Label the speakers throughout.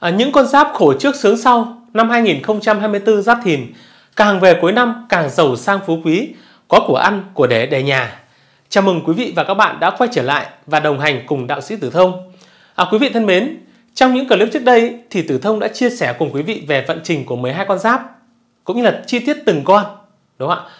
Speaker 1: À, những con giáp khổ trước sướng sau năm 2024 giáp thìn càng về cuối năm càng giàu sang phú quý, có của ăn, của để để nhà. Chào mừng quý vị và các bạn đã quay trở lại và đồng hành cùng đạo sĩ Tử Thông. À, quý vị thân mến, trong những clip trước đây thì Tử Thông đã chia sẻ cùng quý vị về vận trình của 12 con giáp cũng như là chi tiết từng con, đúng không ạ?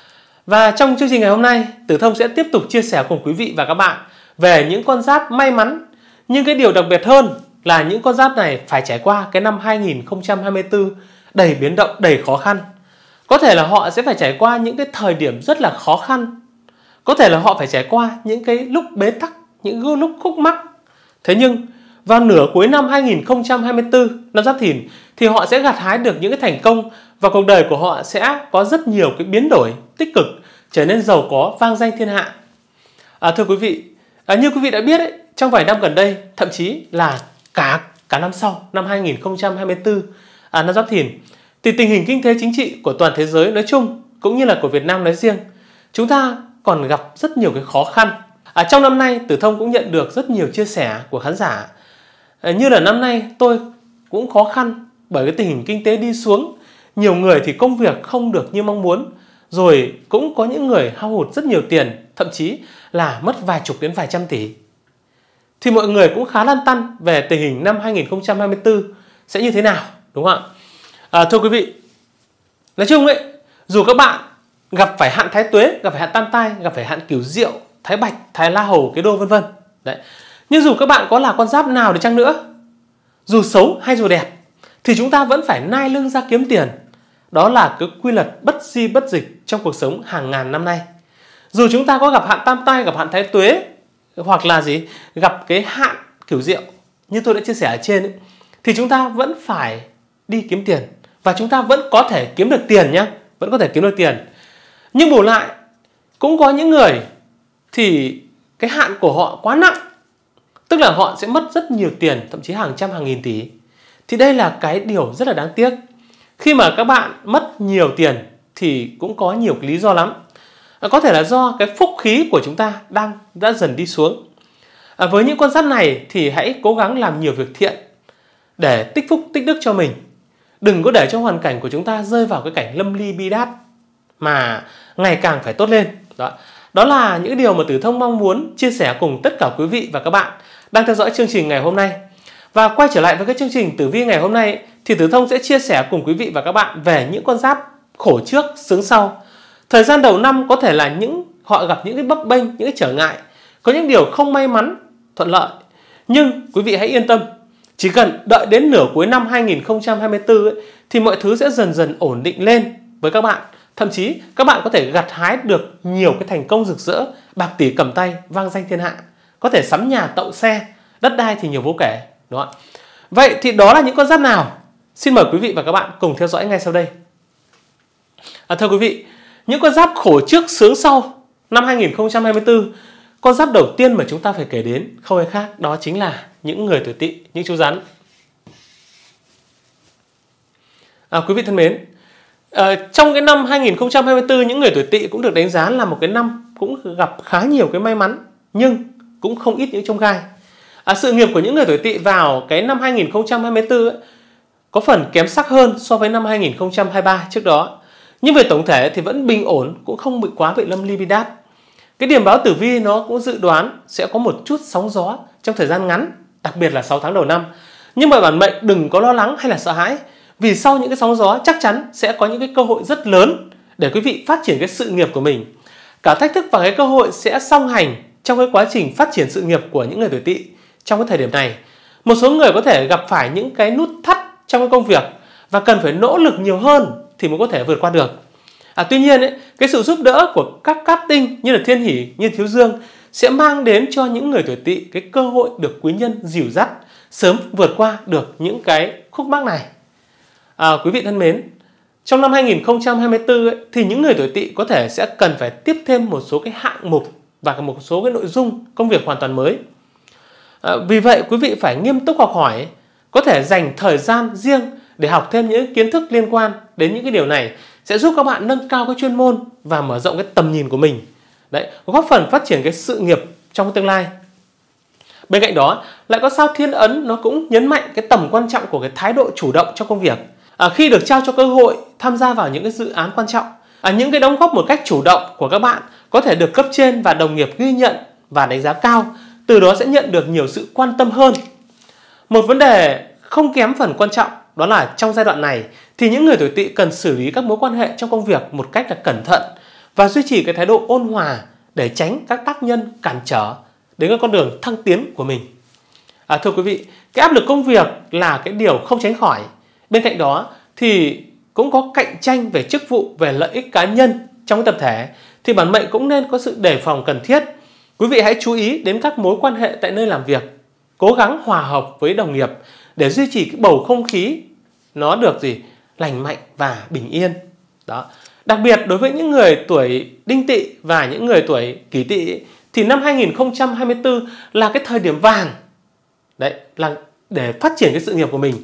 Speaker 1: Và trong chương trình ngày hôm nay, Tử Thông sẽ tiếp tục chia sẻ cùng quý vị và các bạn về những con giáp may mắn nhưng cái điều đặc biệt hơn là những con giáp này phải trải qua cái năm 2024 đầy biến động, đầy khó khăn. Có thể là họ sẽ phải trải qua những cái thời điểm rất là khó khăn. Có thể là họ phải trải qua những cái lúc bế tắc, những lúc khúc mắc. Thế nhưng vào nửa cuối năm 2024, năm Giáp Thìn thì họ sẽ gặt hái được những cái thành công và cuộc đời của họ sẽ có rất nhiều cái biến đổi tích cực, trở nên giàu có, vang danh thiên hạ. À, thưa quý vị, à, như quý vị đã biết ấy, trong vài năm gần đây, thậm chí là cả cả năm sau năm 2024 à, năm Giáp Thìn thì tình hình kinh tế chính trị của toàn thế giới nói chung cũng như là của Việt Nam nói riêng chúng ta còn gặp rất nhiều cái khó khăn à, trong năm nay Tử Thông cũng nhận được rất nhiều chia sẻ của khán giả à, như là năm nay tôi cũng khó khăn bởi cái tình hình kinh tế đi xuống nhiều người thì công việc không được như mong muốn rồi cũng có những người hao hụt rất nhiều tiền thậm chí là mất vài chục đến vài trăm tỷ thì mọi người cũng khá lăn tăn về tình hình năm 2024 sẽ như thế nào đúng không ạ? À, thưa quý vị, nói chung ấy, dù các bạn gặp phải hạn thái tuế, gặp phải hạn tam tai, gặp phải hạn kiểu diệu, thái bạch, thái la hầu, cái đô vân vân. Đấy. Nhưng dù các bạn có là con giáp nào đi chăng nữa, dù xấu hay dù đẹp thì chúng ta vẫn phải nai lưng ra kiếm tiền. Đó là cái quy luật bất di bất dịch trong cuộc sống hàng ngàn năm nay. Dù chúng ta có gặp hạn tam tai, gặp hạn thái tuế, hoặc là gì gặp cái hạn kiểu rượu như tôi đã chia sẻ ở trên ấy, thì chúng ta vẫn phải đi kiếm tiền và chúng ta vẫn có thể kiếm được tiền nhé vẫn có thể kiếm được tiền nhưng bù lại cũng có những người thì cái hạn của họ quá nặng tức là họ sẽ mất rất nhiều tiền thậm chí hàng trăm hàng nghìn tỷ thì đây là cái điều rất là đáng tiếc khi mà các bạn mất nhiều tiền thì cũng có nhiều lý do lắm À, có thể là do cái phúc khí của chúng ta đang đã dần đi xuống à, với những con giáp này thì hãy cố gắng làm nhiều việc thiện để tích phúc tích đức cho mình đừng có để cho hoàn cảnh của chúng ta rơi vào cái cảnh lâm ly bi đát mà ngày càng phải tốt lên đó đó là những điều mà tử thông mong muốn chia sẻ cùng tất cả quý vị và các bạn đang theo dõi chương trình ngày hôm nay và quay trở lại với cái chương trình tử vi ngày hôm nay thì tử thông sẽ chia sẻ cùng quý vị và các bạn về những con giáp khổ trước sướng sau Thời gian đầu năm có thể là những họ gặp những cái bấp bênh, những cái trở ngại, có những điều không may mắn, thuận lợi. Nhưng quý vị hãy yên tâm, chỉ cần đợi đến nửa cuối năm 2024 ấy, thì mọi thứ sẽ dần dần ổn định lên với các bạn. Thậm chí các bạn có thể gặt hái được nhiều cái thành công rực rỡ, bạc tỷ cầm tay, vang danh thiên hạ, có thể sắm nhà tậu xe, đất đai thì nhiều vô kể, đúng không Vậy thì đó là những con giáp nào? Xin mời quý vị và các bạn cùng theo dõi ngay sau đây. À, thưa quý vị, những con giáp khổ trước sướng sau năm 2024 Con giáp đầu tiên mà chúng ta phải kể đến không ai khác đó chính là những người tuổi tỵ, những chú rắn à, Quý vị thân mến à, Trong cái năm 2024 những người tuổi tỵ cũng được đánh giá là một cái năm cũng gặp khá nhiều cái may mắn Nhưng cũng không ít những trông gai à, Sự nghiệp của những người tuổi tỵ vào cái năm 2024 ấy, có phần kém sắc hơn so với năm 2023 trước đó nhưng về tổng thể thì vẫn bình ổn, cũng không bị quá bị lâm libidat. Cái điểm báo tử vi nó cũng dự đoán sẽ có một chút sóng gió trong thời gian ngắn, đặc biệt là 6 tháng đầu năm. Nhưng mà bản mệnh đừng có lo lắng hay là sợ hãi, vì sau những cái sóng gió chắc chắn sẽ có những cái cơ hội rất lớn để quý vị phát triển cái sự nghiệp của mình. Cả thách thức và cái cơ hội sẽ song hành trong cái quá trình phát triển sự nghiệp của những người tuổi tỵ trong cái thời điểm này. Một số người có thể gặp phải những cái nút thắt trong cái công việc và cần phải nỗ lực nhiều hơn thì mới có thể vượt qua được à, tuy nhiên ấy, cái sự giúp đỡ của các cát tinh như là thiên hỷ như thiếu dương sẽ mang đến cho những người tuổi tỵ cái cơ hội được quý nhân dìu dắt sớm vượt qua được những cái khúc mắc này à, quý vị thân mến trong năm 2024 ấy, thì những người tuổi tỵ có thể sẽ cần phải tiếp thêm một số cái hạng mục và một số cái nội dung công việc hoàn toàn mới à, vì vậy quý vị phải nghiêm túc học hỏi có thể dành thời gian riêng để học thêm những kiến thức liên quan đến những cái điều này sẽ giúp các bạn nâng cao cái chuyên môn và mở rộng cái tầm nhìn của mình đấy góp phần phát triển cái sự nghiệp trong tương lai bên cạnh đó lại có sao thiên ấn nó cũng nhấn mạnh cái tầm quan trọng của cái thái độ chủ động trong công việc à, khi được trao cho cơ hội tham gia vào những cái dự án quan trọng à, những cái đóng góp một cách chủ động của các bạn có thể được cấp trên và đồng nghiệp ghi nhận và đánh giá cao từ đó sẽ nhận được nhiều sự quan tâm hơn một vấn đề không kém phần quan trọng đó là trong giai đoạn này thì những người tuổi tỵ cần xử lý các mối quan hệ trong công việc một cách là cẩn thận và duy trì cái thái độ ôn hòa để tránh các tác nhân cản trở đến cái con đường thăng tiến của mình. À, thưa quý vị, cái áp lực công việc là cái điều không tránh khỏi. Bên cạnh đó thì cũng có cạnh tranh về chức vụ, về lợi ích cá nhân trong tập thể thì bản mệnh cũng nên có sự đề phòng cần thiết. Quý vị hãy chú ý đến các mối quan hệ tại nơi làm việc, cố gắng hòa hợp với đồng nghiệp để duy trì cái bầu không khí nó được gì lành mạnh và bình yên đó đặc biệt đối với những người tuổi đinh tỵ và những người tuổi kỷ tỵ thì năm 2024 là cái thời điểm vàng đấy là để phát triển cái sự nghiệp của mình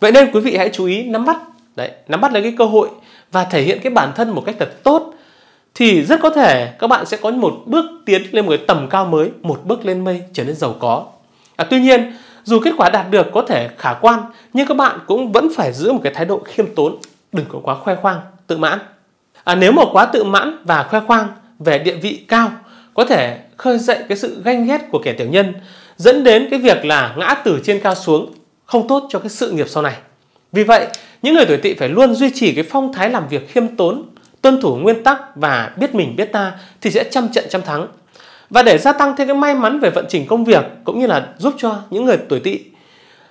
Speaker 1: vậy nên quý vị hãy chú ý nắm bắt đấy nắm bắt lấy cái cơ hội và thể hiện cái bản thân một cách thật tốt thì rất có thể các bạn sẽ có một bước tiến lên một cái tầm cao mới một bước lên mây trở nên giàu có à, tuy nhiên dù kết quả đạt được có thể khả quan nhưng các bạn cũng vẫn phải giữ một cái thái độ khiêm tốn đừng có quá khoe khoang tự mãn à, nếu mà quá tự mãn và khoe khoang về địa vị cao có thể khơi dậy cái sự ganh ghét của kẻ tiểu nhân dẫn đến cái việc là ngã từ trên cao xuống không tốt cho cái sự nghiệp sau này vì vậy những người tuổi tỵ phải luôn duy trì cái phong thái làm việc khiêm tốn tuân thủ nguyên tắc và biết mình biết ta thì sẽ trăm trận trăm thắng và để gia tăng thêm cái may mắn về vận trình công việc cũng như là giúp cho những người tuổi tỵ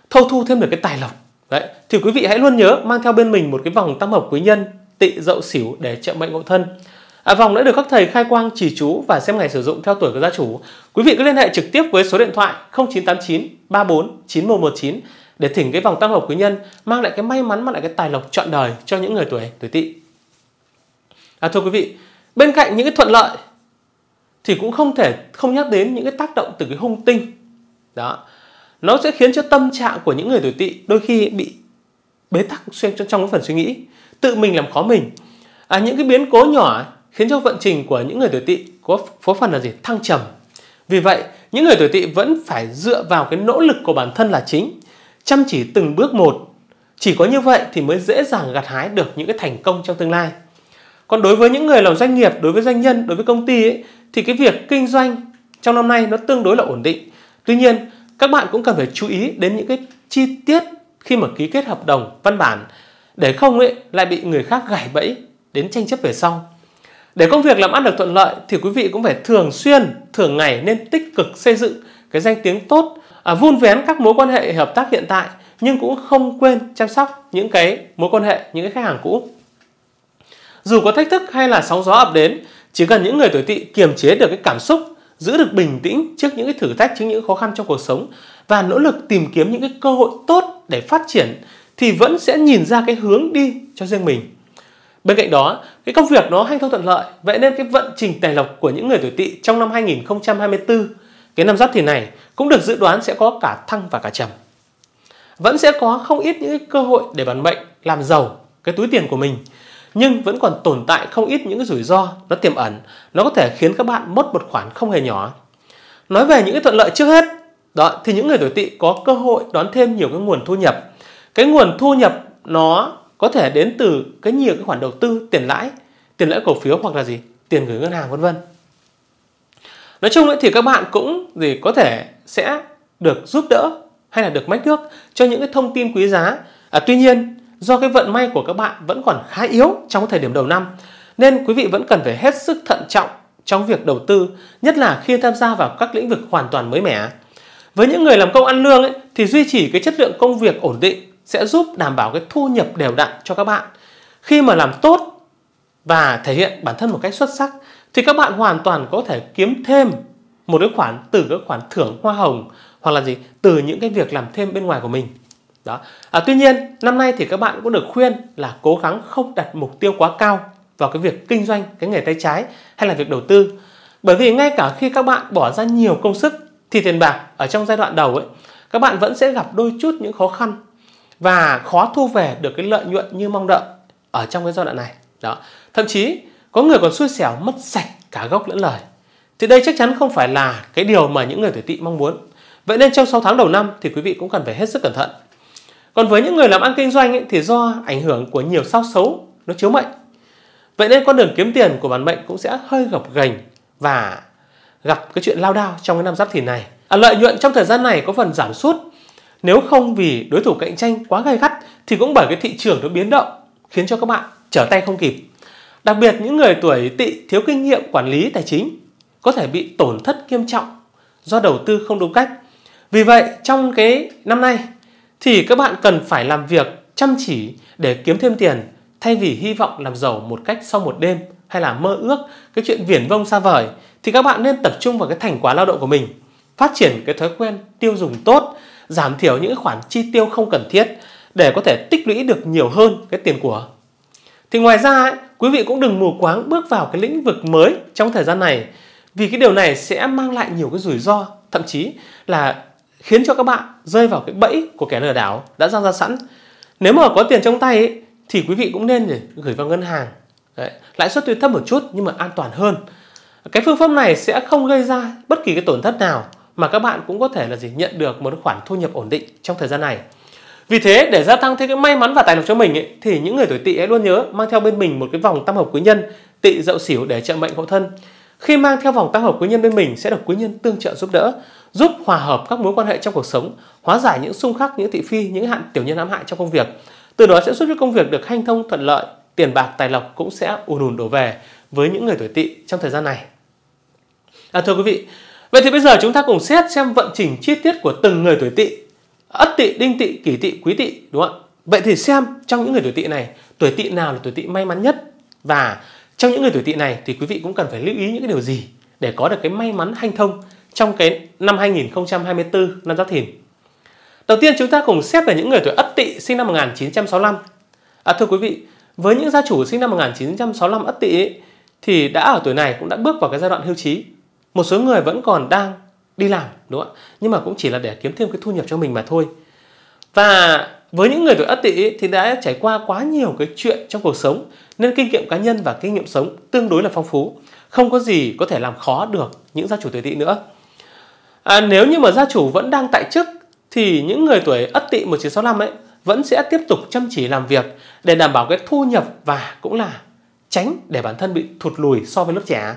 Speaker 1: thâu thu thêm được cái tài lộc. Đấy, thì quý vị hãy luôn nhớ mang theo bên mình một cái vòng tam hợp quý nhân tỵ dậu xỉu để trợ mệnh ngộ thân. À, vòng đã được các thầy khai quang chỉ chú và xem ngày sử dụng theo tuổi của gia chủ. Quý vị cứ liên hệ trực tiếp với số điện thoại 0989 34 9119 để thỉnh cái vòng tăng hợp quý nhân mang lại cái may mắn mang lại cái tài lộc trọn đời cho những người tuổi tuổi tỵ. À, thưa quý vị, bên cạnh những cái thuận lợi thì cũng không thể không nhắc đến những cái tác động từ cái hung tinh đó nó sẽ khiến cho tâm trạng của những người tuổi tỵ đôi khi bị bế tắc xuyên trong, cái phần suy nghĩ tự mình làm khó mình à, những cái biến cố nhỏ khiến cho vận trình của những người tuổi tỵ có phố phần là gì thăng trầm vì vậy những người tuổi tỵ vẫn phải dựa vào cái nỗ lực của bản thân là chính chăm chỉ từng bước một chỉ có như vậy thì mới dễ dàng gặt hái được những cái thành công trong tương lai còn đối với những người làm doanh nghiệp đối với doanh nhân đối với công ty ấy, thì cái việc kinh doanh trong năm nay nó tương đối là ổn định. Tuy nhiên, các bạn cũng cần phải chú ý đến những cái chi tiết khi mà ký kết hợp đồng văn bản để không ấy lại bị người khác gài bẫy đến tranh chấp về sau. Để công việc làm ăn được thuận lợi thì quý vị cũng phải thường xuyên, thường ngày nên tích cực xây dựng cái danh tiếng tốt, à, vun vén các mối quan hệ hợp tác hiện tại nhưng cũng không quên chăm sóc những cái mối quan hệ, những cái khách hàng cũ. Dù có thách thức hay là sóng gió ập đến chỉ cần những người tuổi tỵ kiềm chế được cái cảm xúc, giữ được bình tĩnh trước những cái thử thách, trước những khó khăn trong cuộc sống và nỗ lực tìm kiếm những cái cơ hội tốt để phát triển thì vẫn sẽ nhìn ra cái hướng đi cho riêng mình. Bên cạnh đó, cái công việc nó hanh thông thuận lợi, vậy nên cái vận trình tài lộc của những người tuổi tỵ trong năm 2024, cái năm giáp thìn này cũng được dự đoán sẽ có cả thăng và cả trầm. Vẫn sẽ có không ít những cái cơ hội để bản mệnh làm giàu cái túi tiền của mình nhưng vẫn còn tồn tại không ít những rủi ro nó tiềm ẩn, nó có thể khiến các bạn mất một khoản không hề nhỏ. Nói về những cái thuận lợi trước hết, đó thì những người tuổi tỵ có cơ hội đón thêm nhiều cái nguồn thu nhập. Cái nguồn thu nhập nó có thể đến từ cái nhiều cái khoản đầu tư, tiền lãi, tiền lãi cổ phiếu hoặc là gì, tiền gửi ngân hàng vân vân. Nói chung ấy, thì các bạn cũng gì có thể sẽ được giúp đỡ hay là được mách nước cho những cái thông tin quý giá. À, tuy nhiên do cái vận may của các bạn vẫn còn khá yếu trong thời điểm đầu năm nên quý vị vẫn cần phải hết sức thận trọng trong việc đầu tư, nhất là khi tham gia vào các lĩnh vực hoàn toàn mới mẻ. Với những người làm công ăn lương ấy, thì duy trì cái chất lượng công việc ổn định sẽ giúp đảm bảo cái thu nhập đều đặn cho các bạn. Khi mà làm tốt và thể hiện bản thân một cách xuất sắc thì các bạn hoàn toàn có thể kiếm thêm một cái khoản từ cái khoản thưởng hoa hồng hoặc là gì từ những cái việc làm thêm bên ngoài của mình đó à, tuy nhiên năm nay thì các bạn cũng được khuyên là cố gắng không đặt mục tiêu quá cao vào cái việc kinh doanh cái nghề tay trái hay là việc đầu tư bởi vì ngay cả khi các bạn bỏ ra nhiều công sức thì tiền bạc ở trong giai đoạn đầu ấy các bạn vẫn sẽ gặp đôi chút những khó khăn và khó thu về được cái lợi nhuận như mong đợi ở trong cái giai đoạn này đó thậm chí có người còn xui xẻo mất sạch cả gốc lẫn lời thì đây chắc chắn không phải là cái điều mà những người tuổi tỵ mong muốn vậy nên trong 6 tháng đầu năm thì quý vị cũng cần phải hết sức cẩn thận còn với những người làm ăn kinh doanh ấy, thì do ảnh hưởng của nhiều sao xấu nó chiếu mệnh. Vậy nên con đường kiếm tiền của bản mệnh cũng sẽ hơi gập ghềnh và gặp cái chuyện lao đao trong cái năm giáp thìn này. À, lợi nhuận trong thời gian này có phần giảm sút. Nếu không vì đối thủ cạnh tranh quá gay gắt thì cũng bởi cái thị trường nó biến động khiến cho các bạn trở tay không kịp. Đặc biệt những người tuổi tỵ thiếu kinh nghiệm quản lý tài chính có thể bị tổn thất nghiêm trọng do đầu tư không đúng cách. Vì vậy trong cái năm nay thì các bạn cần phải làm việc chăm chỉ để kiếm thêm tiền thay vì hy vọng làm giàu một cách sau một đêm hay là mơ ước cái chuyện viển vông xa vời thì các bạn nên tập trung vào cái thành quả lao động của mình phát triển cái thói quen tiêu dùng tốt giảm thiểu những khoản chi tiêu không cần thiết để có thể tích lũy được nhiều hơn cái tiền của thì ngoài ra ấy, quý vị cũng đừng mù quáng bước vào cái lĩnh vực mới trong thời gian này vì cái điều này sẽ mang lại nhiều cái rủi ro thậm chí là khiến cho các bạn rơi vào cái bẫy của kẻ lừa đảo đã ra ra sẵn nếu mà có tiền trong tay ấy, thì quý vị cũng nên để gửi vào ngân hàng Đấy. lãi suất tuy thấp một chút nhưng mà an toàn hơn cái phương pháp này sẽ không gây ra bất kỳ cái tổn thất nào mà các bạn cũng có thể là gì nhận được một khoản thu nhập ổn định trong thời gian này vì thế để gia tăng thêm cái may mắn và tài lộc cho mình ấy, thì những người tuổi tỵ luôn nhớ mang theo bên mình một cái vòng tam hợp quý nhân tỵ dậu xỉu để trợ mệnh hộ thân khi mang theo vòng tam hợp quý nhân bên mình sẽ được quý nhân tương trợ giúp đỡ giúp hòa hợp các mối quan hệ trong cuộc sống, hóa giải những xung khắc, những thị phi, những hạn tiểu nhân ám hại trong công việc. Từ đó sẽ giúp cho công việc được hanh thông thuận lợi, tiền bạc tài lộc cũng sẽ ùn ùn đổ về với những người tuổi tỵ trong thời gian này. À, thưa quý vị, vậy thì bây giờ chúng ta cùng xét xem vận trình chi tiết của từng người tuổi tỵ, ất tỵ, đinh tỵ, kỷ tỵ, quý tỵ đúng không ạ? Vậy thì xem trong những người tuổi tỵ này, tuổi tỵ nào là tuổi tỵ may mắn nhất và trong những người tuổi tỵ này thì quý vị cũng cần phải lưu ý những cái điều gì để có được cái may mắn hanh thông trong cái năm 2024 năm Giáp Thìn. Đầu tiên chúng ta cùng xét về những người tuổi Ất Tỵ sinh năm 1965. À, thưa quý vị, với những gia chủ sinh năm 1965 Ất Tỵ thì đã ở tuổi này cũng đã bước vào cái giai đoạn hưu trí. Một số người vẫn còn đang đi làm đúng không ạ? Nhưng mà cũng chỉ là để kiếm thêm cái thu nhập cho mình mà thôi. Và với những người tuổi Ất Tỵ thì đã trải qua quá nhiều cái chuyện trong cuộc sống nên kinh nghiệm cá nhân và kinh nghiệm sống tương đối là phong phú, không có gì có thể làm khó được những gia chủ tuổi Tỵ nữa à, nếu như mà gia chủ vẫn đang tại chức thì những người tuổi ất tỵ 1965 ấy vẫn sẽ tiếp tục chăm chỉ làm việc để đảm bảo cái thu nhập và cũng là tránh để bản thân bị thụt lùi so với lớp trẻ.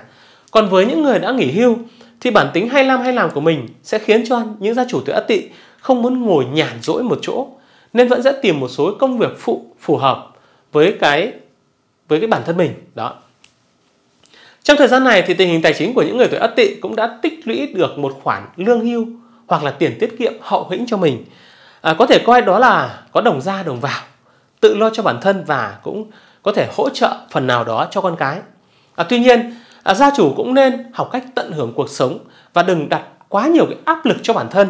Speaker 1: Còn với những người đã nghỉ hưu thì bản tính hay làm hay làm của mình sẽ khiến cho những gia chủ tuổi Ất Tỵ không muốn ngồi nhàn rỗi một chỗ nên vẫn sẽ tìm một số công việc phụ phù hợp với cái với cái bản thân mình đó trong thời gian này thì tình hình tài chính của những người tuổi Ất Tỵ cũng đã tích lũy được một khoản lương hưu hoặc là tiền tiết kiệm hậu hĩnh cho mình. À, có thể coi đó là có đồng ra đồng vào, tự lo cho bản thân và cũng có thể hỗ trợ phần nào đó cho con cái. À, tuy nhiên, à, gia chủ cũng nên học cách tận hưởng cuộc sống và đừng đặt quá nhiều cái áp lực cho bản thân.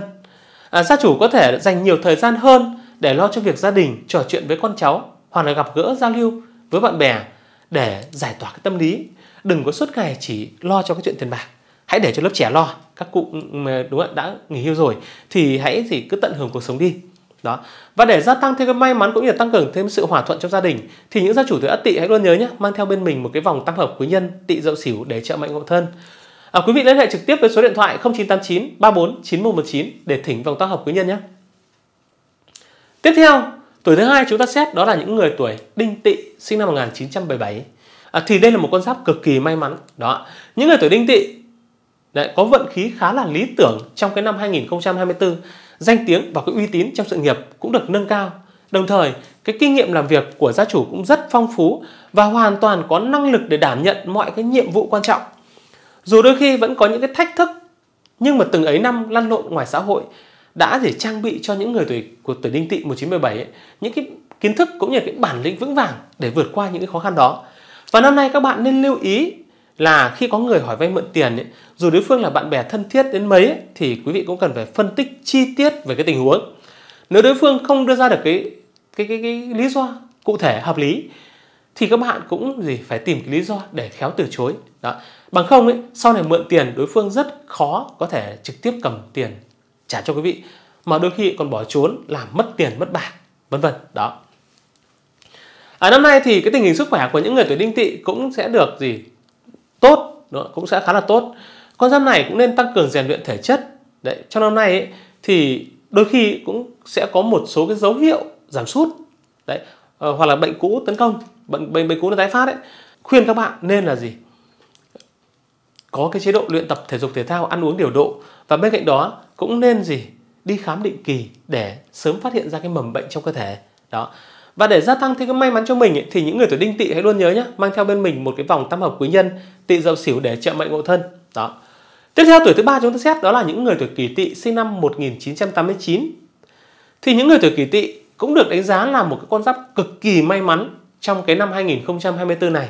Speaker 1: À, gia chủ có thể dành nhiều thời gian hơn để lo cho việc gia đình, trò chuyện với con cháu hoặc là gặp gỡ giao lưu với bạn bè để giải tỏa cái tâm lý đừng có suốt ngày chỉ lo cho cái chuyện tiền bạc hãy để cho lớp trẻ lo các cụ ừ, đúng không, đã nghỉ hưu rồi thì hãy thì cứ tận hưởng cuộc sống đi đó và để gia tăng thêm cái may mắn cũng như là tăng cường thêm sự hòa thuận trong gia đình thì những gia chủ tuổi ất tỵ hãy luôn nhớ nhé mang theo bên mình một cái vòng tam hợp quý nhân tỵ dậu xỉu để trợ mạnh hộ thân à, quý vị liên hệ trực tiếp với số điện thoại 0989 34 9119 để thỉnh vòng tam hợp quý nhân nhé tiếp theo tuổi thứ hai chúng ta xét đó là những người tuổi đinh tỵ sinh năm 1977 à, thì đây là một con giáp cực kỳ may mắn đó những người tuổi đinh tỵ Đấy, có vận khí khá là lý tưởng trong cái năm 2024 danh tiếng và cái uy tín trong sự nghiệp cũng được nâng cao đồng thời cái kinh nghiệm làm việc của gia chủ cũng rất phong phú và hoàn toàn có năng lực để đảm nhận mọi cái nhiệm vụ quan trọng dù đôi khi vẫn có những cái thách thức nhưng mà từng ấy năm lăn lộn ngoài xã hội đã để trang bị cho những người tuổi của tuổi đinh tỵ 1917 ấy, những cái kiến thức cũng như cái bản lĩnh vững vàng để vượt qua những cái khó khăn đó và năm nay các bạn nên lưu ý là khi có người hỏi vay mượn tiền ấy, dù đối phương là bạn bè thân thiết đến mấy ấy, thì quý vị cũng cần phải phân tích chi tiết về cái tình huống. Nếu đối phương không đưa ra được cái cái cái, cái lý do cụ thể hợp lý thì các bạn cũng gì phải tìm cái lý do để khéo từ chối. Đó. Bằng không ấy, sau này mượn tiền đối phương rất khó có thể trực tiếp cầm tiền trả cho quý vị mà đôi khi còn bỏ trốn làm mất tiền mất bạc vân vân đó ở à, năm nay thì cái tình hình sức khỏe của những người tuổi đinh tỵ cũng sẽ được gì tốt đúng không? cũng sẽ khá là tốt con giáp này cũng nên tăng cường rèn luyện thể chất đấy trong năm nay ấy, thì đôi khi cũng sẽ có một số cái dấu hiệu giảm sút đấy ờ, hoặc là bệnh cũ tấn công bệnh bệnh bệnh cũ nó tái phát đấy. khuyên các bạn nên là gì có cái chế độ luyện tập thể dục thể thao ăn uống điều độ và bên cạnh đó cũng nên gì đi khám định kỳ để sớm phát hiện ra cái mầm bệnh trong cơ thể đó và để gia tăng thêm cái may mắn cho mình ấy, thì những người tuổi đinh tỵ hãy luôn nhớ nhé, mang theo bên mình một cái vòng tam hợp quý nhân, tỵ dậu sửu để trợ mệnh ngộ thân. Đó. Tiếp theo tuổi thứ ba chúng ta xét đó là những người tuổi kỷ tỵ sinh năm 1989. Thì những người tuổi kỷ tỵ cũng được đánh giá là một cái con giáp cực kỳ may mắn trong cái năm 2024 này.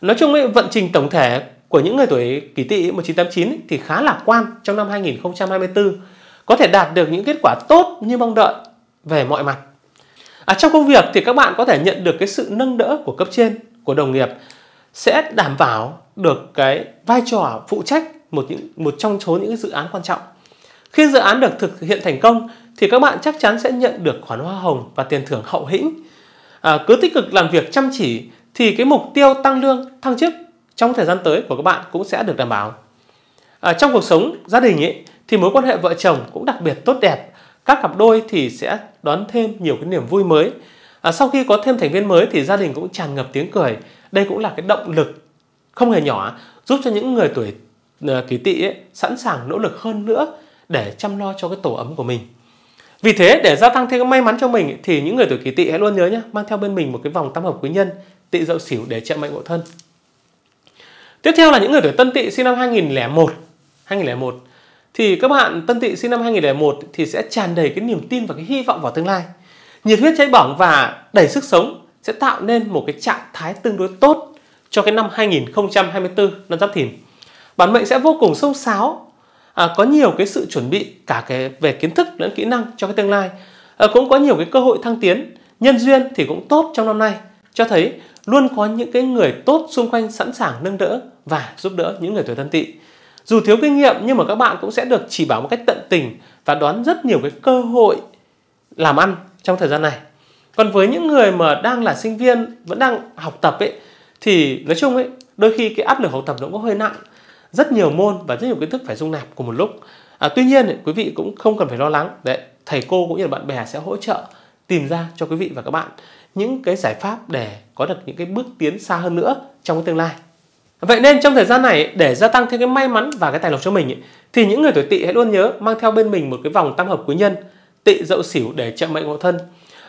Speaker 1: Nói chung ấy, vận trình tổng thể của những người tuổi kỷ tỵ 1989 thì khá lạc quan trong năm 2024, có thể đạt được những kết quả tốt như mong đợi về mọi mặt à, trong công việc thì các bạn có thể nhận được cái sự nâng đỡ của cấp trên của đồng nghiệp sẽ đảm bảo được cái vai trò phụ trách một những một trong số những dự án quan trọng khi dự án được thực hiện thành công thì các bạn chắc chắn sẽ nhận được khoản hoa hồng và tiền thưởng hậu hĩnh à, cứ tích cực làm việc chăm chỉ thì cái mục tiêu tăng lương thăng chức trong thời gian tới của các bạn cũng sẽ được đảm bảo à, trong cuộc sống gia đình ấy, thì mối quan hệ vợ chồng cũng đặc biệt tốt đẹp các cặp đôi thì sẽ đón thêm nhiều cái niềm vui mới à, sau khi có thêm thành viên mới thì gia đình cũng tràn ngập tiếng cười đây cũng là cái động lực không hề nhỏ giúp cho những người tuổi à, kỷ tỵ sẵn sàng nỗ lực hơn nữa để chăm lo cho cái tổ ấm của mình vì thế để gia tăng thêm cái may mắn cho mình thì những người tuổi kỷ tỵ hãy luôn nhớ nhé mang theo bên mình một cái vòng tam hợp quý nhân tỵ dậu xỉu để trợ mệnh ngộ thân tiếp theo là những người tuổi tân tỵ sinh năm 2001 2001 thì các bạn Tân Tỵ sinh năm 2001 thì sẽ tràn đầy cái niềm tin và cái hy vọng vào tương lai. Nhiệt huyết cháy bỏng và đầy sức sống sẽ tạo nên một cái trạng thái tương đối tốt cho cái năm 2024 năm Giáp Thìn. Bản mệnh sẽ vô cùng sâu sáo, à, có nhiều cái sự chuẩn bị cả cái về kiến thức lẫn kỹ năng cho cái tương lai. À, cũng có nhiều cái cơ hội thăng tiến, nhân duyên thì cũng tốt trong năm nay. Cho thấy luôn có những cái người tốt xung quanh sẵn sàng nâng đỡ và giúp đỡ những người tuổi Tân Tỵ. Dù thiếu kinh nghiệm nhưng mà các bạn cũng sẽ được chỉ bảo một cách tận tình và đoán rất nhiều cái cơ hội làm ăn trong thời gian này. Còn với những người mà đang là sinh viên vẫn đang học tập ấy thì nói chung ấy đôi khi cái áp lực học tập nó cũng hơi nặng rất nhiều môn và rất nhiều kiến thức phải dung nạp cùng một lúc à, tuy nhiên ấy, quý vị cũng không cần phải lo lắng đấy thầy cô cũng như là bạn bè sẽ hỗ trợ tìm ra cho quý vị và các bạn những cái giải pháp để có được những cái bước tiến xa hơn nữa trong cái tương lai Vậy nên trong thời gian này để gia tăng thêm cái may mắn và cái tài lộc cho mình thì những người tuổi tỵ hãy luôn nhớ mang theo bên mình một cái vòng tam hợp quý nhân tỵ dậu xỉu để trợ mệnh ngộ thân.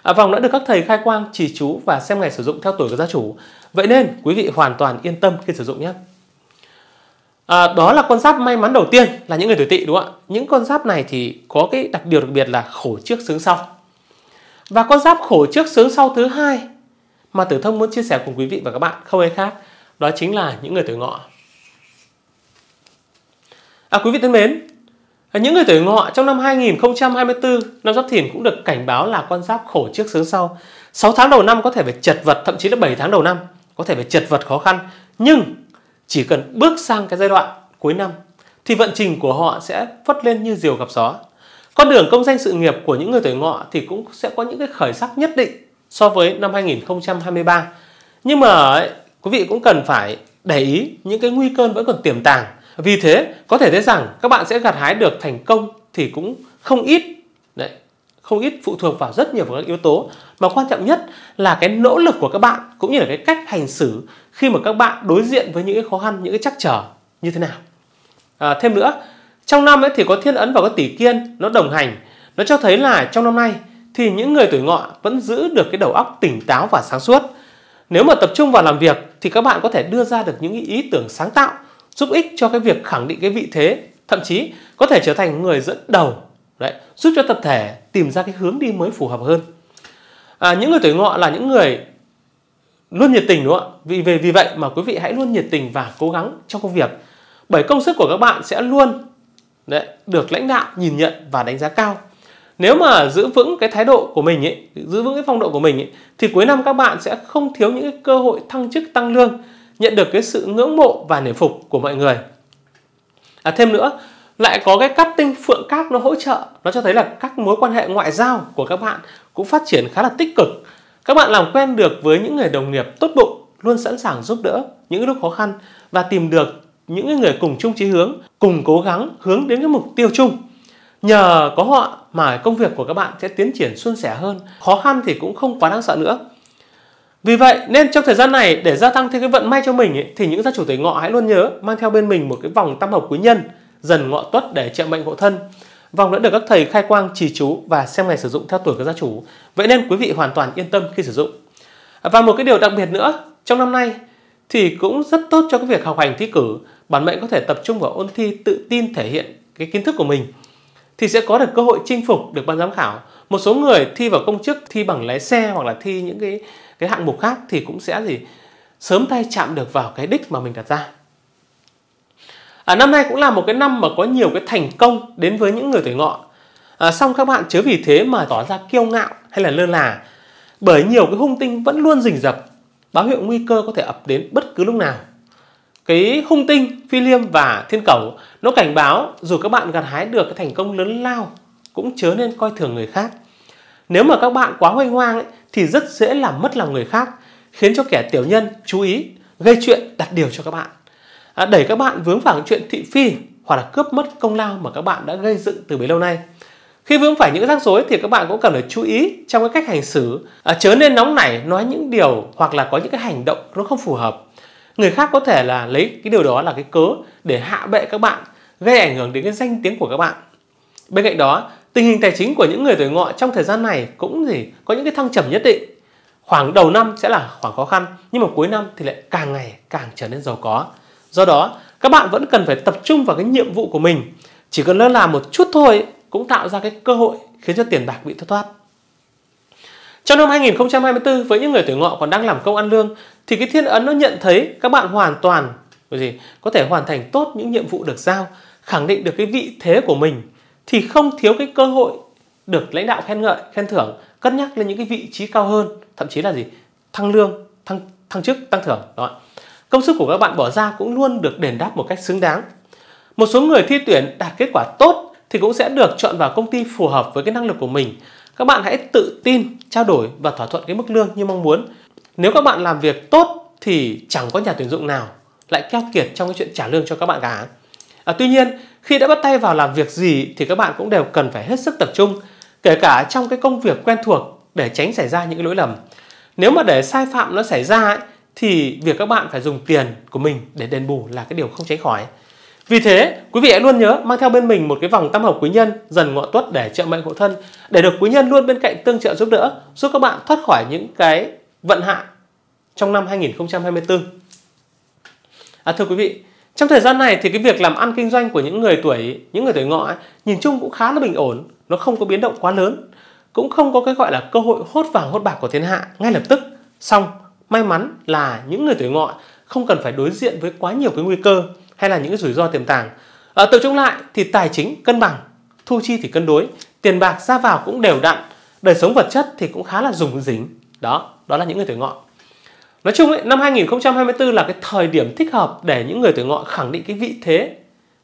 Speaker 1: À, vòng đã được các thầy khai quang, trì chú và xem ngày sử dụng theo tuổi của gia chủ. Vậy nên quý vị hoàn toàn yên tâm khi sử dụng nhé. À, đó là con giáp may mắn đầu tiên là những người tuổi tỵ đúng không ạ? Những con giáp này thì có cái đặc điều đặc biệt là khổ trước sướng sau. Và con giáp khổ trước sướng sau thứ hai mà Tử Thông muốn chia sẻ cùng quý vị và các bạn không ai khác đó chính là những người tuổi ngọ à quý vị thân mến những người tuổi ngọ trong năm 2024 năm giáp thìn cũng được cảnh báo là con giáp khổ trước sướng sau 6 tháng đầu năm có thể phải chật vật thậm chí là 7 tháng đầu năm có thể phải chật vật khó khăn nhưng chỉ cần bước sang cái giai đoạn cuối năm thì vận trình của họ sẽ phất lên như diều gặp gió con đường công danh sự nghiệp của những người tuổi ngọ thì cũng sẽ có những cái khởi sắc nhất định so với năm 2023 nhưng mà ấy, quý vị cũng cần phải để ý những cái nguy cơ vẫn còn tiềm tàng. Vì thế, có thể thấy rằng các bạn sẽ gặt hái được thành công thì cũng không ít. Đấy, không ít phụ thuộc vào rất nhiều vào các yếu tố mà quan trọng nhất là cái nỗ lực của các bạn cũng như là cái cách hành xử khi mà các bạn đối diện với những cái khó khăn những cái trắc trở như thế nào à, thêm nữa trong năm ấy thì có thiên ấn và có tỷ kiên nó đồng hành nó cho thấy là trong năm nay thì những người tuổi ngọ vẫn giữ được cái đầu óc tỉnh táo và sáng suốt nếu mà tập trung vào làm việc thì các bạn có thể đưa ra được những ý tưởng sáng tạo giúp ích cho cái việc khẳng định cái vị thế, thậm chí có thể trở thành người dẫn đầu, đấy, giúp cho tập thể tìm ra cái hướng đi mới phù hợp hơn. À, những người tuổi ngọ là những người luôn nhiệt tình đúng không ạ? Vì, vì vì vậy mà quý vị hãy luôn nhiệt tình và cố gắng trong công việc. Bởi công sức của các bạn sẽ luôn đấy, được lãnh đạo nhìn nhận và đánh giá cao nếu mà giữ vững cái thái độ của mình ấy, giữ vững cái phong độ của mình ấy, thì cuối năm các bạn sẽ không thiếu những cái cơ hội thăng chức tăng lương nhận được cái sự ngưỡng mộ và nể phục của mọi người à, thêm nữa lại có cái cắt tinh phượng các nó hỗ trợ nó cho thấy là các mối quan hệ ngoại giao của các bạn cũng phát triển khá là tích cực các bạn làm quen được với những người đồng nghiệp tốt bụng luôn sẵn sàng giúp đỡ những lúc khó khăn và tìm được những người cùng chung chí hướng cùng cố gắng hướng đến cái mục tiêu chung nhờ có họ mà công việc của các bạn sẽ tiến triển suôn sẻ hơn khó khăn thì cũng không quá đáng sợ nữa vì vậy nên trong thời gian này để gia tăng thêm cái vận may cho mình ấy, thì những gia chủ tuổi ngọ hãy luôn nhớ mang theo bên mình một cái vòng tam hợp quý nhân dần ngọ tuất để trợ mệnh hộ thân vòng đã được các thầy khai quang trì chú và xem ngày sử dụng theo tuổi của gia chủ vậy nên quý vị hoàn toàn yên tâm khi sử dụng và một cái điều đặc biệt nữa trong năm nay thì cũng rất tốt cho cái việc học hành thi cử bản mệnh có thể tập trung vào ôn thi tự tin thể hiện cái kiến thức của mình thì sẽ có được cơ hội chinh phục được ban giám khảo một số người thi vào công chức thi bằng lái xe hoặc là thi những cái cái hạng mục khác thì cũng sẽ gì sớm tay chạm được vào cái đích mà mình đặt ra à, năm nay cũng là một cái năm mà có nhiều cái thành công đến với những người tuổi ngọ à, song các bạn chớ vì thế mà tỏ ra kiêu ngạo hay là lơ là bởi nhiều cái hung tinh vẫn luôn rình rập báo hiệu nguy cơ có thể ập đến bất cứ lúc nào cái hung tinh phi liêm và thiên cầu nó cảnh báo dù các bạn gặt hái được cái thành công lớn lao cũng chớ nên coi thường người khác nếu mà các bạn quá hoang hoang ấy, thì rất dễ làm mất lòng người khác khiến cho kẻ tiểu nhân chú ý gây chuyện đặt điều cho các bạn à, đẩy các bạn vướng phải chuyện thị phi hoặc là cướp mất công lao mà các bạn đã gây dựng từ bấy lâu nay khi vướng phải những rắc rối thì các bạn cũng cần phải chú ý trong cái cách hành xử à, chớ nên nóng nảy nói những điều hoặc là có những cái hành động nó không phù hợp người khác có thể là lấy cái điều đó là cái cớ để hạ bệ các bạn gây ảnh hưởng đến cái danh tiếng của các bạn bên cạnh đó tình hình tài chính của những người tuổi ngọ trong thời gian này cũng gì có những cái thăng trầm nhất định khoảng đầu năm sẽ là khoảng khó khăn nhưng mà cuối năm thì lại càng ngày càng trở nên giàu có do đó các bạn vẫn cần phải tập trung vào cái nhiệm vụ của mình chỉ cần lơ là một chút thôi cũng tạo ra cái cơ hội khiến cho tiền bạc bị thất thoát trong năm 2024 với những người tuổi ngọ còn đang làm công ăn lương thì cái thiên ấn nó nhận thấy các bạn hoàn toàn gì có thể hoàn thành tốt những nhiệm vụ được giao, khẳng định được cái vị thế của mình thì không thiếu cái cơ hội được lãnh đạo khen ngợi, khen thưởng, cân nhắc lên những cái vị trí cao hơn, thậm chí là gì? thăng lương, thăng thăng chức, tăng thưởng. Đó. Công sức của các bạn bỏ ra cũng luôn được đền đáp một cách xứng đáng. Một số người thi tuyển đạt kết quả tốt thì cũng sẽ được chọn vào công ty phù hợp với cái năng lực của mình các bạn hãy tự tin trao đổi và thỏa thuận cái mức lương như mong muốn nếu các bạn làm việc tốt thì chẳng có nhà tuyển dụng nào lại keo kiệt trong cái chuyện trả lương cho các bạn cả à, tuy nhiên khi đã bắt tay vào làm việc gì thì các bạn cũng đều cần phải hết sức tập trung kể cả trong cái công việc quen thuộc để tránh xảy ra những cái lỗi lầm nếu mà để sai phạm nó xảy ra ấy, thì việc các bạn phải dùng tiền của mình để đền bù là cái điều không tránh khỏi vì thế, quý vị hãy luôn nhớ mang theo bên mình một cái vòng tam hợp quý nhân dần ngọ tuất để trợ mệnh hộ thân, để được quý nhân luôn bên cạnh tương trợ giúp đỡ, giúp các bạn thoát khỏi những cái vận hạn trong năm 2024. À, thưa quý vị, trong thời gian này thì cái việc làm ăn kinh doanh của những người tuổi những người tuổi ngọ ấy, nhìn chung cũng khá là bình ổn, nó không có biến động quá lớn, cũng không có cái gọi là cơ hội hốt vàng hốt bạc của thiên hạ ngay lập tức. Xong, may mắn là những người tuổi ngọ không cần phải đối diện với quá nhiều cái nguy cơ hay là những cái rủi ro tiềm tàng à, ờ, tự chung lại thì tài chính cân bằng thu chi thì cân đối tiền bạc ra vào cũng đều đặn đời sống vật chất thì cũng khá là rủng dính đó đó là những người tuổi ngọ nói chung ấy, năm 2024 là cái thời điểm thích hợp để những người tuổi ngọ khẳng định cái vị thế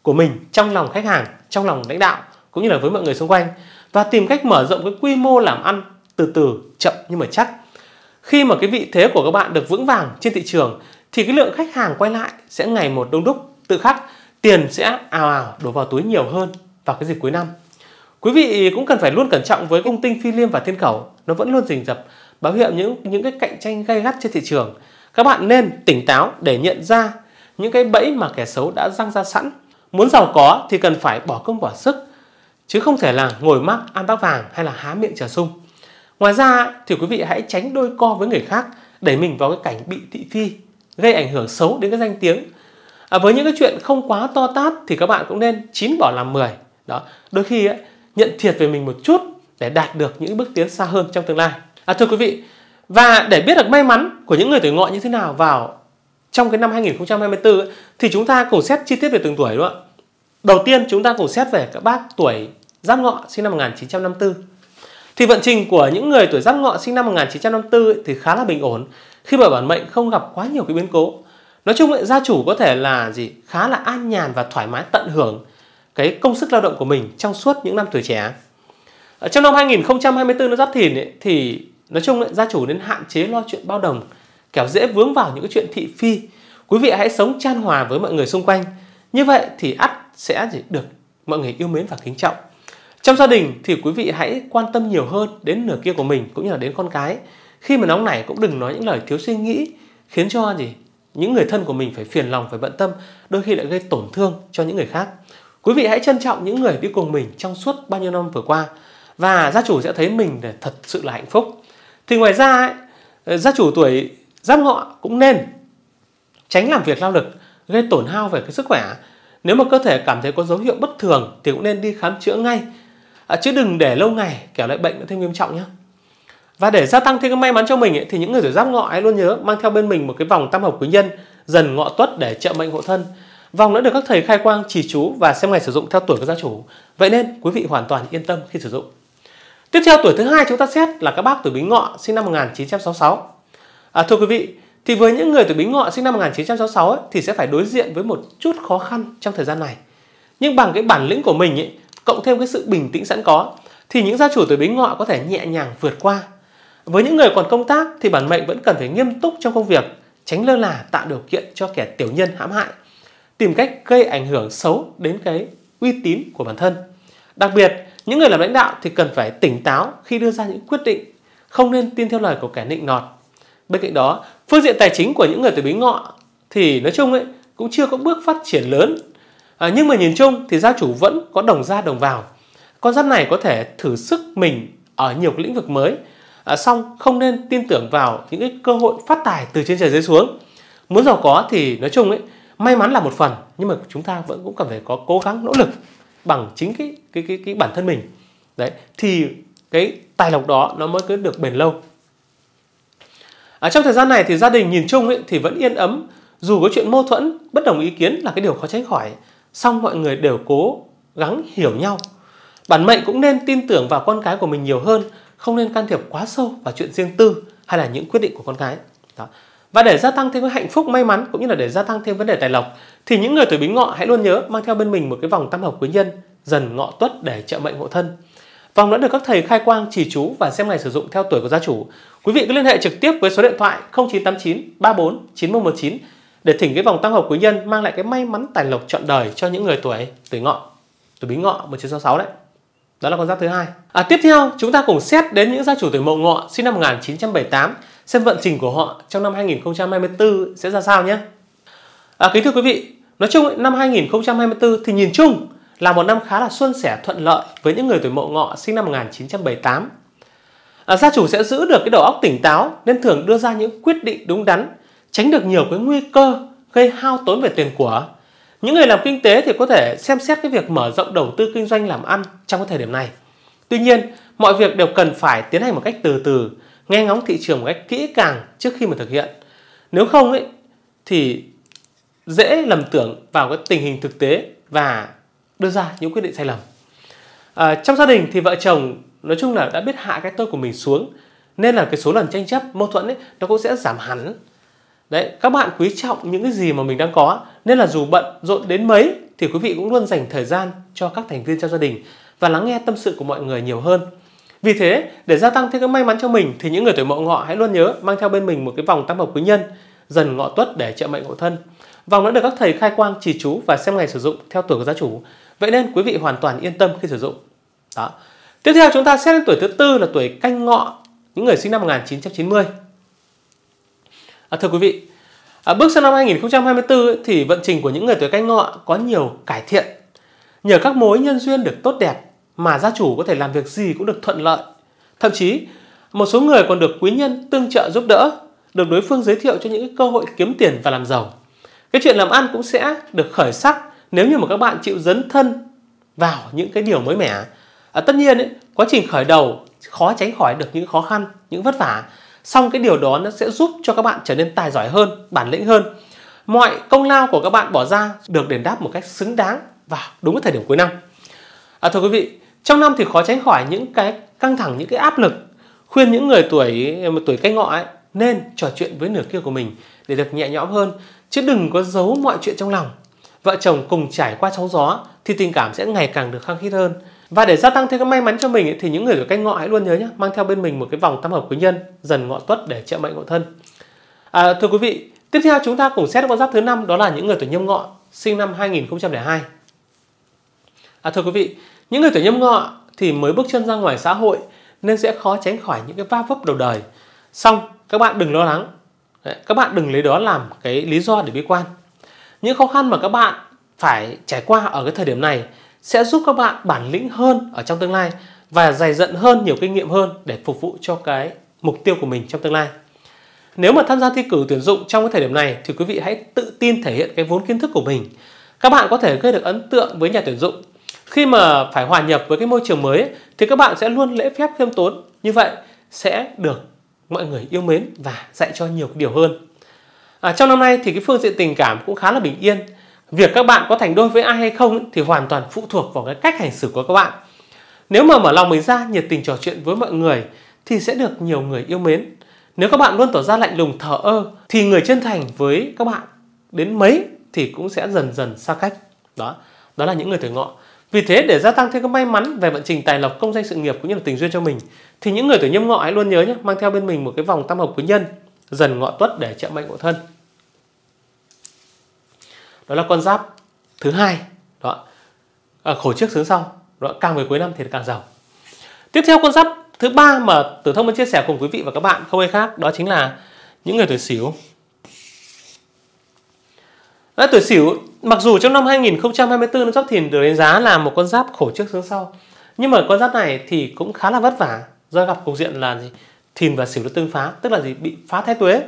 Speaker 1: của mình trong lòng khách hàng trong lòng lãnh đạo cũng như là với mọi người xung quanh và tìm cách mở rộng cái quy mô làm ăn từ từ chậm nhưng mà chắc khi mà cái vị thế của các bạn được vững vàng trên thị trường thì cái lượng khách hàng quay lại sẽ ngày một đông đúc tự khắc tiền sẽ ào ào đổ vào túi nhiều hơn vào cái dịp cuối năm. Quý vị cũng cần phải luôn cẩn trọng với công tinh phi liêm và thiên khẩu, nó vẫn luôn rình rập, báo hiệu những những cái cạnh tranh gay gắt trên thị trường. Các bạn nên tỉnh táo để nhận ra những cái bẫy mà kẻ xấu đã răng ra sẵn. Muốn giàu có thì cần phải bỏ công bỏ sức, chứ không thể là ngồi mắc ăn bác vàng hay là há miệng chờ sung. Ngoài ra thì quý vị hãy tránh đôi co với người khác, đẩy mình vào cái cảnh bị thị phi, gây ảnh hưởng xấu đến cái danh tiếng à, với những cái chuyện không quá to tát thì các bạn cũng nên chín bỏ làm 10 đó đôi khi ấy, nhận thiệt về mình một chút để đạt được những bước tiến xa hơn trong tương lai à, thưa quý vị và để biết được may mắn của những người tuổi ngọ như thế nào vào trong cái năm 2024 ấy, thì chúng ta cùng xét chi tiết về từng tuổi đúng không ạ đầu tiên chúng ta cùng xét về các bác tuổi giáp ngọ sinh năm 1954 thì vận trình của những người tuổi giáp ngọ sinh năm 1954 ấy, thì khá là bình ổn khi mà bản mệnh không gặp quá nhiều cái biến cố nói chung ấy, gia chủ có thể là gì khá là an nhàn và thoải mái tận hưởng cái công sức lao động của mình trong suốt những năm tuổi trẻ ở trong năm 2024 nó giáp thìn ấy, thì nói chung ấy, gia chủ nên hạn chế lo chuyện bao đồng kẻo dễ vướng vào những cái chuyện thị phi quý vị hãy sống chan hòa với mọi người xung quanh như vậy thì ắt sẽ được mọi người yêu mến và kính trọng trong gia đình thì quý vị hãy quan tâm nhiều hơn đến nửa kia của mình cũng như là đến con cái khi mà nóng nảy cũng đừng nói những lời thiếu suy nghĩ khiến cho gì những người thân của mình phải phiền lòng phải bận tâm đôi khi lại gây tổn thương cho những người khác quý vị hãy trân trọng những người đi cùng mình trong suốt bao nhiêu năm vừa qua và gia chủ sẽ thấy mình là thật sự là hạnh phúc thì ngoài ra ấy, ờ, gia chủ tuổi giáp ngọ cũng nên tránh làm việc lao lực gây tổn hao về cái sức khỏe nếu mà cơ thể cảm thấy có dấu hiệu bất thường thì cũng nên đi khám chữa ngay à, chứ đừng để lâu ngày kẻo lại bệnh nó thêm nghiêm trọng nhé và để gia tăng thêm cái may mắn cho mình ấy, thì những người tuổi giáp ngọ ấy luôn nhớ mang theo bên mình một cái vòng tam hợp quý nhân dần ngọ tuất để trợ mệnh hộ thân vòng đã được các thầy khai quang chỉ chú và xem ngày sử dụng theo tuổi của gia chủ vậy nên quý vị hoàn toàn yên tâm khi sử dụng tiếp theo tuổi thứ hai chúng ta xét là các bác tuổi bính ngọ sinh năm 1966 à, thưa quý vị thì với những người tuổi bính ngọ sinh năm 1966 ấy, thì sẽ phải đối diện với một chút khó khăn trong thời gian này nhưng bằng cái bản lĩnh của mình ấy, cộng thêm cái sự bình tĩnh sẵn có thì những gia chủ tuổi bính ngọ có thể nhẹ nhàng vượt qua với những người còn công tác thì bản mệnh vẫn cần phải nghiêm túc trong công việc, tránh lơ là tạo điều kiện cho kẻ tiểu nhân hãm hại, tìm cách gây ảnh hưởng xấu đến cái uy tín của bản thân. Đặc biệt, những người làm lãnh đạo thì cần phải tỉnh táo khi đưa ra những quyết định, không nên tin theo lời của kẻ nịnh nọt. Bên cạnh đó, phương diện tài chính của những người tuổi Bính Ngọ thì nói chung ấy cũng chưa có bước phát triển lớn. À, nhưng mà nhìn chung thì gia chủ vẫn có đồng ra đồng vào. Con giáp này có thể thử sức mình ở nhiều lĩnh vực mới À, xong không nên tin tưởng vào những cái cơ hội phát tài từ trên trời dưới xuống. Muốn giàu có thì nói chung ấy, may mắn là một phần nhưng mà chúng ta vẫn cũng cần phải có cố gắng nỗ lực bằng chính cái cái cái, cái bản thân mình. Đấy, thì cái tài lộc đó nó mới cứ được bền lâu. À, trong thời gian này thì gia đình nhìn chung ấy, thì vẫn yên ấm dù có chuyện mâu thuẫn bất đồng ý kiến là cái điều khó tránh khỏi song mọi người đều cố gắng hiểu nhau bản mệnh cũng nên tin tưởng vào con cái của mình nhiều hơn không nên can thiệp quá sâu vào chuyện riêng tư hay là những quyết định của con gái đó. và để gia tăng thêm cái hạnh phúc may mắn cũng như là để gia tăng thêm vấn đề tài lộc thì những người tuổi bính ngọ hãy luôn nhớ mang theo bên mình một cái vòng tam hợp quý nhân dần ngọ tuất để trợ mệnh hộ thân Vòng đã được các thầy khai quang, chỉ chú và xem ngày sử dụng theo tuổi của gia chủ. Quý vị cứ liên hệ trực tiếp với số điện thoại 0989 34 9119 để thỉnh cái vòng tam hợp quý nhân mang lại cái may mắn tài lộc trọn đời cho những người tuổi tuổi ngọ, tuổi bính ngọ 1966 đấy đó là con giáp thứ hai à, tiếp theo chúng ta cùng xét đến những gia chủ tuổi mậu ngọ sinh năm 1978 xem vận trình của họ trong năm 2024 sẽ ra sao nhé à, kính thưa quý vị nói chung năm 2024 thì nhìn chung là một năm khá là xuân sẻ thuận lợi với những người tuổi mậu ngọ sinh năm 1978 à, gia chủ sẽ giữ được cái đầu óc tỉnh táo nên thường đưa ra những quyết định đúng đắn tránh được nhiều cái nguy cơ gây hao tốn về tiền của những người làm kinh tế thì có thể xem xét cái việc mở rộng đầu tư kinh doanh làm ăn trong cái thời điểm này. Tuy nhiên, mọi việc đều cần phải tiến hành một cách từ từ, nghe ngóng thị trường một cách kỹ càng trước khi mà thực hiện. Nếu không ấy thì dễ lầm tưởng vào cái tình hình thực tế và đưa ra những quyết định sai lầm. À, trong gia đình thì vợ chồng nói chung là đã biết hạ cái tôi của mình xuống nên là cái số lần tranh chấp mâu thuẫn ấy nó cũng sẽ giảm hẳn Đấy, các bạn quý trọng những cái gì mà mình đang có nên là dù bận rộn đến mấy thì quý vị cũng luôn dành thời gian cho các thành viên trong gia đình và lắng nghe tâm sự của mọi người nhiều hơn. Vì thế, để gia tăng thêm cái may mắn cho mình thì những người tuổi mậu ngọ hãy luôn nhớ mang theo bên mình một cái vòng tam hợp quý nhân dần ngọ tuất để trợ mệnh ngộ thân. Vòng đã được các thầy khai quang trì chú và xem ngày sử dụng theo tuổi của gia chủ. Vậy nên quý vị hoàn toàn yên tâm khi sử dụng. Đó. Tiếp theo chúng ta sẽ đến tuổi thứ tư là tuổi canh ngọ, những người sinh năm 1990. À, thưa quý vị, à, bước sang năm 2024 ấy, thì vận trình của những người tuổi canh ngọ có nhiều cải thiện. Nhờ các mối nhân duyên được tốt đẹp mà gia chủ có thể làm việc gì cũng được thuận lợi. Thậm chí, một số người còn được quý nhân tương trợ giúp đỡ, được đối phương giới thiệu cho những cơ hội kiếm tiền và làm giàu. Cái chuyện làm ăn cũng sẽ được khởi sắc nếu như mà các bạn chịu dấn thân vào những cái điều mới mẻ. À, tất nhiên, ấy, quá trình khởi đầu khó tránh khỏi được những khó khăn, những vất vả Xong cái điều đó nó sẽ giúp cho các bạn trở nên tài giỏi hơn, bản lĩnh hơn. Mọi công lao của các bạn bỏ ra được đền đáp một cách xứng đáng và đúng với thời điểm cuối năm. À, thưa quý vị, trong năm thì khó tránh khỏi những cái căng thẳng, những cái áp lực. Khuyên những người tuổi một tuổi canh ngọ ấy nên trò chuyện với nửa kia của mình để được nhẹ nhõm hơn, chứ đừng có giấu mọi chuyện trong lòng. Vợ chồng cùng trải qua sóng gió thì tình cảm sẽ ngày càng được khăng khít hơn. Và để gia tăng thêm cái may mắn cho mình ấy, thì những người tuổi canh ngọ hãy luôn nhớ nhé, mang theo bên mình một cái vòng tam hợp quý nhân dần ngọ tuất để trợ mệnh ngọ thân. À, thưa quý vị, tiếp theo chúng ta cùng xét con giáp thứ năm đó là những người tuổi nhâm ngọ sinh năm 2002. À, thưa quý vị, những người tuổi nhâm ngọ thì mới bước chân ra ngoài xã hội nên sẽ khó tránh khỏi những cái va vấp đầu đời. Xong, các bạn đừng lo lắng. Đấy, các bạn đừng lấy đó làm cái lý do để bi quan. Những khó khăn mà các bạn phải trải qua ở cái thời điểm này sẽ giúp các bạn bản lĩnh hơn ở trong tương lai và dày dặn hơn nhiều kinh nghiệm hơn để phục vụ cho cái mục tiêu của mình trong tương lai. Nếu mà tham gia thi cử tuyển dụng trong cái thời điểm này thì quý vị hãy tự tin thể hiện cái vốn kiến thức của mình. Các bạn có thể gây được ấn tượng với nhà tuyển dụng. Khi mà phải hòa nhập với cái môi trường mới thì các bạn sẽ luôn lễ phép khiêm tốn. Như vậy sẽ được mọi người yêu mến và dạy cho nhiều điều hơn. À, trong năm nay thì cái phương diện tình cảm cũng khá là bình yên việc các bạn có thành đôi với ai hay không thì hoàn toàn phụ thuộc vào cái cách hành xử của các bạn nếu mà mở lòng mình ra nhiệt tình trò chuyện với mọi người thì sẽ được nhiều người yêu mến nếu các bạn luôn tỏ ra lạnh lùng thờ ơ thì người chân thành với các bạn đến mấy thì cũng sẽ dần dần xa cách đó đó là những người tuổi ngọ vì thế để gia tăng thêm cái may mắn về vận trình tài lộc công danh sự nghiệp cũng như là tình duyên cho mình thì những người tuổi nhâm ngọ hãy luôn nhớ nhé mang theo bên mình một cái vòng tam hợp quý nhân dần ngọ tuất để trợ mệnh ngộ thân đó là con giáp thứ hai đó à, khổ trước sướng sau đó càng về cuối năm thì càng giàu tiếp theo con giáp thứ ba mà tử thông muốn chia sẻ cùng quý vị và các bạn không ai khác đó chính là những người tuổi sửu đó, à, tuổi sửu mặc dù trong năm 2024 nó giáp thìn được đánh giá là một con giáp khổ trước sướng sau nhưng mà con giáp này thì cũng khá là vất vả do gặp cục diện là gì thìn và sửu nó tương phá tức là gì bị phá thái tuế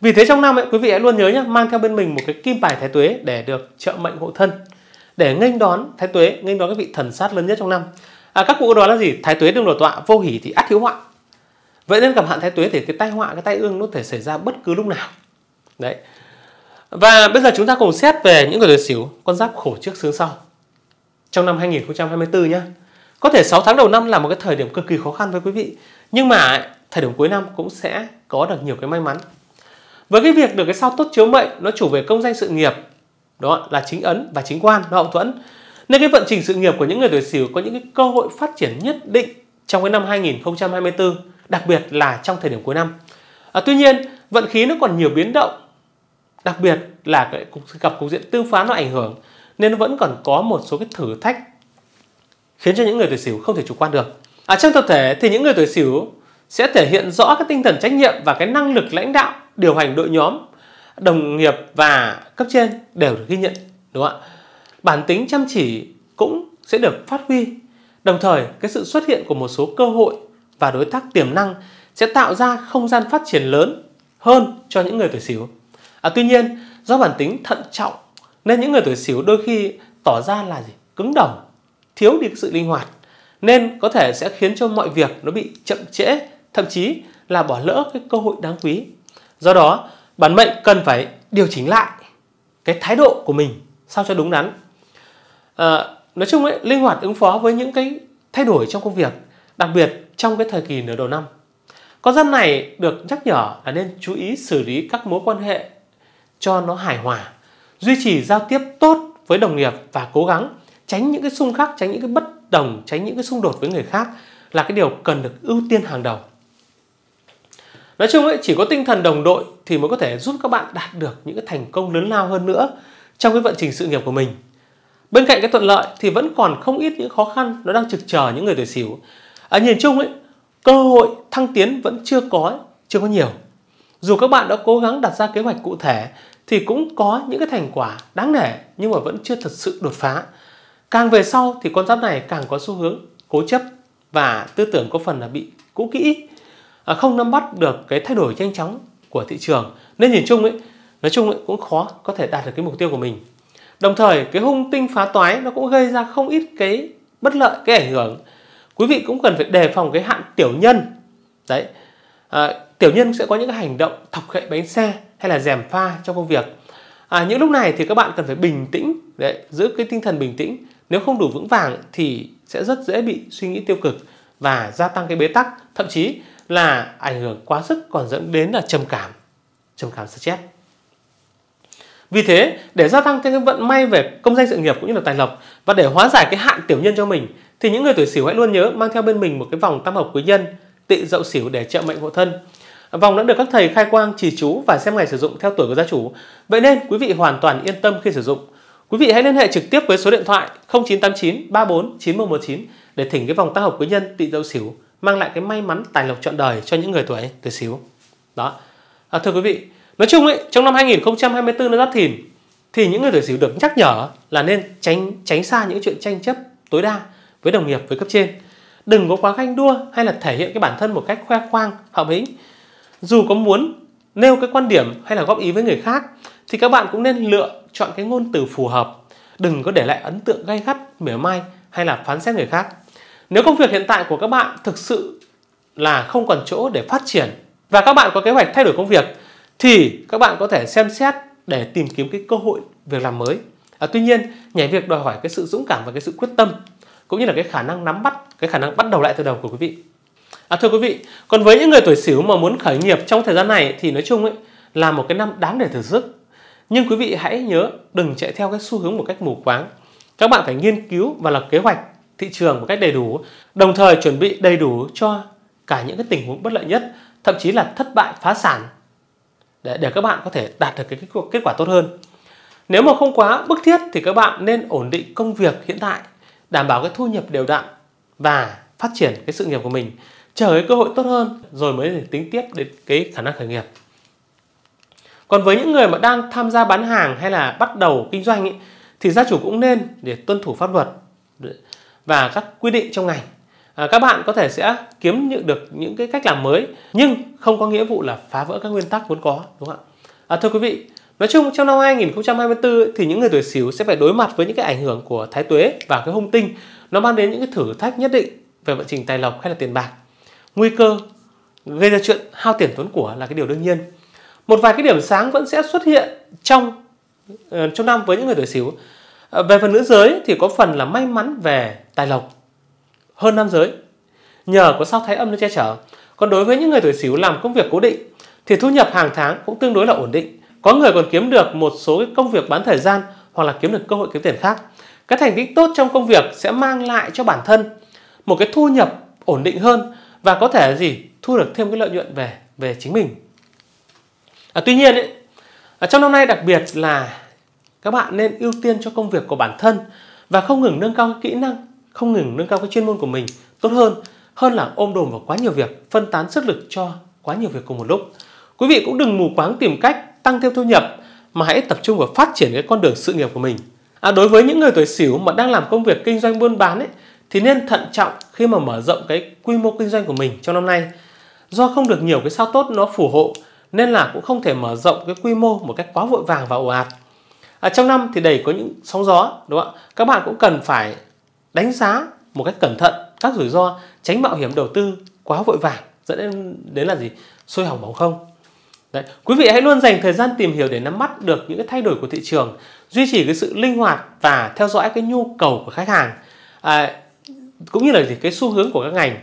Speaker 1: vì thế trong năm ấy, quý vị hãy luôn nhớ nhé, mang theo bên mình một cái kim bài thái tuế để được trợ mệnh hộ thân, để nghênh đón thái tuế, nghênh đón các vị thần sát lớn nhất trong năm. À, các cụ đó là gì? Thái tuế đương đổ tọa, vô hỷ thì ắt hiếu họa. Vậy nên gặp hạn thái tuế thì cái tai họa, cái tai ương nó có thể xảy ra bất cứ lúc nào. Đấy. Và bây giờ chúng ta cùng xét về những người tuổi sửu con giáp khổ trước sướng sau trong năm 2024 nhé. Có thể 6 tháng đầu năm là một cái thời điểm cực kỳ khó khăn với quý vị, nhưng mà thời điểm cuối năm cũng sẽ có được nhiều cái may mắn với cái việc được cái sao tốt chiếu mệnh nó chủ về công danh sự nghiệp đó là chính ấn và chính quan nó hậu thuẫn nên cái vận trình sự nghiệp của những người tuổi sửu có những cái cơ hội phát triển nhất định trong cái năm 2024 đặc biệt là trong thời điểm cuối năm à, tuy nhiên vận khí nó còn nhiều biến động đặc biệt là cái gặp cục diện tương phá nó ảnh hưởng nên nó vẫn còn có một số cái thử thách khiến cho những người tuổi sửu không thể chủ quan được à, trong tập thể thì những người tuổi sửu sẽ thể hiện rõ cái tinh thần trách nhiệm và cái năng lực lãnh đạo điều hành đội nhóm, đồng nghiệp và cấp trên đều được ghi nhận, đúng không ạ? Bản tính chăm chỉ cũng sẽ được phát huy. Đồng thời, cái sự xuất hiện của một số cơ hội và đối tác tiềm năng sẽ tạo ra không gian phát triển lớn hơn cho những người tuổi Sửu. À, tuy nhiên, do bản tính thận trọng nên những người tuổi Sửu đôi khi tỏ ra là gì? cứng đầu, thiếu đi sự linh hoạt nên có thể sẽ khiến cho mọi việc nó bị chậm trễ, thậm chí là bỏ lỡ cái cơ hội đáng quý do đó bản mệnh cần phải điều chỉnh lại cái thái độ của mình sao cho đúng đắn à, nói chung ấy, linh hoạt ứng phó với những cái thay đổi trong công việc đặc biệt trong cái thời kỳ nửa đầu năm con giáp này được nhắc nhở là nên chú ý xử lý các mối quan hệ cho nó hài hòa duy trì giao tiếp tốt với đồng nghiệp và cố gắng tránh những cái xung khắc tránh những cái bất đồng tránh những cái xung đột với người khác là cái điều cần được ưu tiên hàng đầu nói chung ấy chỉ có tinh thần đồng đội thì mới có thể giúp các bạn đạt được những cái thành công lớn lao hơn nữa trong cái vận trình sự nghiệp của mình bên cạnh cái thuận lợi thì vẫn còn không ít những khó khăn nó đang trực chờ những người tuổi xỉu ở à, nhìn chung ấy cơ hội thăng tiến vẫn chưa có chưa có nhiều dù các bạn đã cố gắng đặt ra kế hoạch cụ thể thì cũng có những cái thành quả đáng nể nhưng mà vẫn chưa thật sự đột phá càng về sau thì con giáp này càng có xu hướng cố chấp và tư tưởng có phần là bị cũ kỹ À, không nắm bắt được cái thay đổi nhanh chóng của thị trường nên nhìn chung ấy nói chung ấy, cũng khó có thể đạt được cái mục tiêu của mình đồng thời cái hung tinh phá toái nó cũng gây ra không ít cái bất lợi cái ảnh hưởng quý vị cũng cần phải đề phòng cái hạn tiểu nhân đấy à, tiểu nhân sẽ có những cái hành động thọc hệ bánh xe hay là dèm pha trong công việc à, những lúc này thì các bạn cần phải bình tĩnh đấy giữ cái tinh thần bình tĩnh nếu không đủ vững vàng thì sẽ rất dễ bị suy nghĩ tiêu cực và gia tăng cái bế tắc thậm chí là ảnh hưởng quá sức còn dẫn đến là trầm cảm trầm cảm stress vì thế để gia tăng thêm cái vận may về công danh sự nghiệp cũng như là tài lộc và để hóa giải cái hạn tiểu nhân cho mình thì những người tuổi sửu hãy luôn nhớ mang theo bên mình một cái vòng tam hợp quý nhân tị dậu sửu để trợ mệnh hộ thân Vòng đã được các thầy khai quang, trì chú và xem ngày sử dụng theo tuổi của gia chủ. Vậy nên quý vị hoàn toàn yên tâm khi sử dụng. Quý vị hãy liên hệ trực tiếp với số điện thoại 0989 34 9119 để thỉnh cái vòng tam hợp quý nhân tị dậu sửu mang lại cái may mắn tài lộc trọn đời cho những người tuổi tuổi xíu đó à, thưa quý vị nói chung ấy trong năm 2024 nó giáp thìn thì những người tuổi xíu được nhắc nhở là nên tránh tránh xa những chuyện tranh chấp tối đa với đồng nghiệp với cấp trên đừng có quá ganh đua hay là thể hiện cái bản thân một cách khoe khoang hậm hĩnh dù có muốn nêu cái quan điểm hay là góp ý với người khác thì các bạn cũng nên lựa chọn cái ngôn từ phù hợp đừng có để lại ấn tượng gay gắt mỉa mai hay là phán xét người khác nếu công việc hiện tại của các bạn thực sự là không còn chỗ để phát triển và các bạn có kế hoạch thay đổi công việc thì các bạn có thể xem xét để tìm kiếm cái cơ hội việc làm mới. À, tuy nhiên, nhảy việc đòi hỏi cái sự dũng cảm và cái sự quyết tâm cũng như là cái khả năng nắm bắt, cái khả năng bắt đầu lại từ đầu của quý vị. À, thưa quý vị, còn với những người tuổi xỉu mà muốn khởi nghiệp trong thời gian này thì nói chung ấy là một cái năm đáng để thử sức. Nhưng quý vị hãy nhớ đừng chạy theo cái xu hướng một cách mù quáng. Các bạn phải nghiên cứu và lập kế hoạch thị trường một cách đầy đủ, đồng thời chuẩn bị đầy đủ cho cả những cái tình huống bất lợi nhất, thậm chí là thất bại phá sản để, để các bạn có thể đạt được cái kết quả tốt hơn. Nếu mà không quá bức thiết thì các bạn nên ổn định công việc hiện tại, đảm bảo cái thu nhập đều đặn và phát triển cái sự nghiệp của mình, chờ cái cơ hội tốt hơn rồi mới tính tiếp đến cái khả năng khởi nghiệp. Còn với những người mà đang tham gia bán hàng hay là bắt đầu kinh doanh ý, thì gia chủ cũng nên để tuân thủ pháp luật và các quy định trong ngành à, các bạn có thể sẽ kiếm nhận được những cái cách làm mới nhưng không có nghĩa vụ là phá vỡ các nguyên tắc vốn có đúng không ạ à, thưa quý vị nói chung trong năm 2024 thì những người tuổi xỉu sẽ phải đối mặt với những cái ảnh hưởng của thái tuế và cái hung tinh nó mang đến những cái thử thách nhất định về vận trình tài lộc hay là tiền bạc nguy cơ gây ra chuyện hao tiền tốn của là cái điều đương nhiên một vài cái điểm sáng vẫn sẽ xuất hiện trong ờ, trong năm với những người tuổi xỉu Ờ, về phần nữ giới thì có phần là may mắn về tài lộc hơn nam giới nhờ có sao thái âm nó che chở. Còn đối với những người tuổi Sửu làm công việc cố định thì thu nhập hàng tháng cũng tương đối là ổn định. Có người còn kiếm được một số công việc bán thời gian hoặc là kiếm được cơ hội kiếm tiền khác. các thành tích tốt trong công việc sẽ mang lại cho bản thân một cái thu nhập ổn định hơn và có thể là gì thu được thêm cái lợi nhuận về về chính mình. À, tuy nhiên ấy, trong năm nay đặc biệt là các bạn nên ưu tiên cho công việc của bản thân và không ngừng nâng cao kỹ năng không ngừng nâng cao cái chuyên môn của mình tốt hơn hơn là ôm đồm vào quá nhiều việc phân tán sức lực cho quá nhiều việc cùng một lúc quý vị cũng đừng mù quáng tìm cách tăng thêm thu nhập mà hãy tập trung vào phát triển cái con đường sự nghiệp của mình à, đối với những người tuổi xỉu mà đang làm công việc kinh doanh buôn bán ấy thì nên thận trọng khi mà mở rộng cái quy mô kinh doanh của mình trong năm nay do không được nhiều cái sao tốt nó phù hộ nên là cũng không thể mở rộng cái quy mô một cách quá vội vàng và ồ ạt à, trong năm thì đầy có những sóng gió đúng không ạ các bạn cũng cần phải đánh giá một cách cẩn thận các rủi ro tránh mạo hiểm đầu tư quá vội vàng dẫn đến đến là gì sôi hỏng bóng không Đấy. Quý vị hãy luôn dành thời gian tìm hiểu để nắm bắt được những cái thay đổi của thị trường, duy trì cái sự linh hoạt và theo dõi cái nhu cầu của khách hàng, à, cũng như là gì cái xu hướng của các ngành.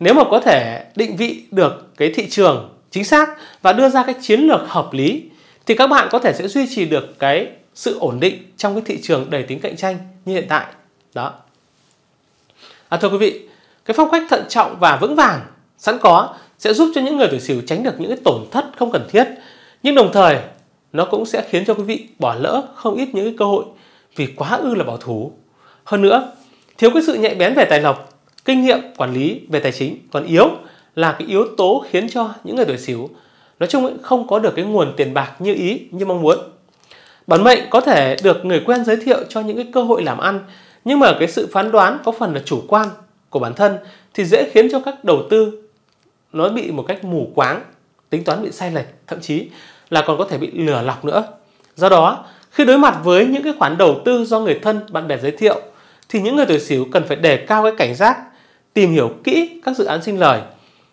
Speaker 1: Nếu mà có thể định vị được cái thị trường chính xác và đưa ra cái chiến lược hợp lý, thì các bạn có thể sẽ duy trì được cái sự ổn định trong cái thị trường đầy tính cạnh tranh như hiện tại đó à, thưa quý vị cái phong cách thận trọng và vững vàng sẵn có sẽ giúp cho những người tuổi sửu tránh được những cái tổn thất không cần thiết nhưng đồng thời nó cũng sẽ khiến cho quý vị bỏ lỡ không ít những cái cơ hội vì quá ư là bảo thủ hơn nữa thiếu cái sự nhạy bén về tài lộc kinh nghiệm quản lý về tài chính còn yếu là cái yếu tố khiến cho những người tuổi sửu nói chung ấy, không có được cái nguồn tiền bạc như ý như mong muốn Bản mệnh có thể được người quen giới thiệu cho những cái cơ hội làm ăn, nhưng mà cái sự phán đoán có phần là chủ quan của bản thân thì dễ khiến cho các đầu tư nó bị một cách mù quáng, tính toán bị sai lệch, thậm chí là còn có thể bị lừa lọc nữa. Do đó, khi đối mặt với những cái khoản đầu tư do người thân, bạn bè giới thiệu thì những người tuổi Sửu cần phải đề cao cái cảnh giác, tìm hiểu kỹ các dự án sinh lời.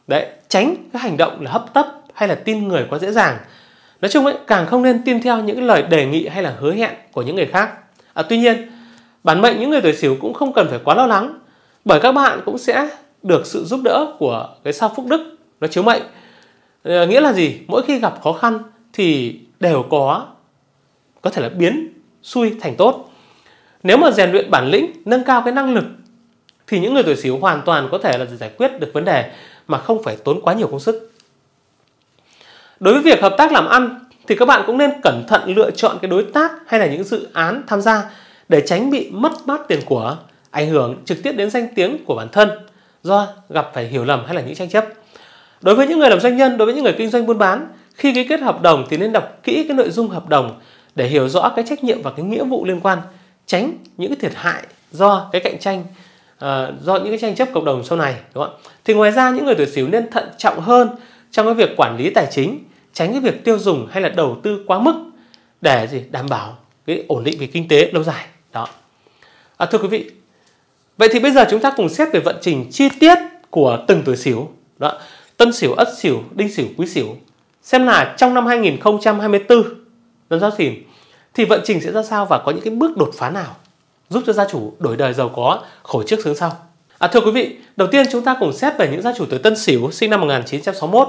Speaker 1: Đấy, tránh cái hành động là hấp tấp hay là tin người quá dễ dàng Nói chung ấy, càng không nên tin theo những lời đề nghị hay là hứa hẹn của những người khác. À, tuy nhiên, bản mệnh những người tuổi Sửu cũng không cần phải quá lo lắng bởi các bạn cũng sẽ được sự giúp đỡ của cái sao phúc đức nó chiếu mệnh. À, nghĩa là gì? Mỗi khi gặp khó khăn thì đều có có thể là biến xui thành tốt. Nếu mà rèn luyện bản lĩnh, nâng cao cái năng lực thì những người tuổi Sửu hoàn toàn có thể là giải quyết được vấn đề mà không phải tốn quá nhiều công sức. Đối với việc hợp tác làm ăn thì các bạn cũng nên cẩn thận lựa chọn cái đối tác hay là những dự án tham gia để tránh bị mất mát tiền của, ảnh hưởng trực tiếp đến danh tiếng của bản thân do gặp phải hiểu lầm hay là những tranh chấp. Đối với những người làm doanh nhân, đối với những người kinh doanh buôn bán, khi ký kết hợp đồng thì nên đọc kỹ cái nội dung hợp đồng để hiểu rõ cái trách nhiệm và cái nghĩa vụ liên quan, tránh những cái thiệt hại do cái cạnh tranh À, do những cái tranh chấp cộng đồng sau này đúng không ạ thì ngoài ra những người tuổi sửu nên thận trọng hơn trong cái việc quản lý tài chính tránh cái việc tiêu dùng hay là đầu tư quá mức để gì đảm bảo cái ổn định về kinh tế lâu dài đó à, thưa quý vị vậy thì bây giờ chúng ta cùng xét về vận trình chi tiết của từng tuổi xỉu đó tân xỉu ất xỉu đinh xỉu quý xỉu xem là trong năm 2024 năm giáp thìn thì vận trình sẽ ra sao và có những cái bước đột phá nào giúp cho gia chủ đổi đời giàu có khổ trước sướng sau. À, thưa quý vị, đầu tiên chúng ta cùng xét về những gia chủ tuổi Tân xỉu sinh năm 1961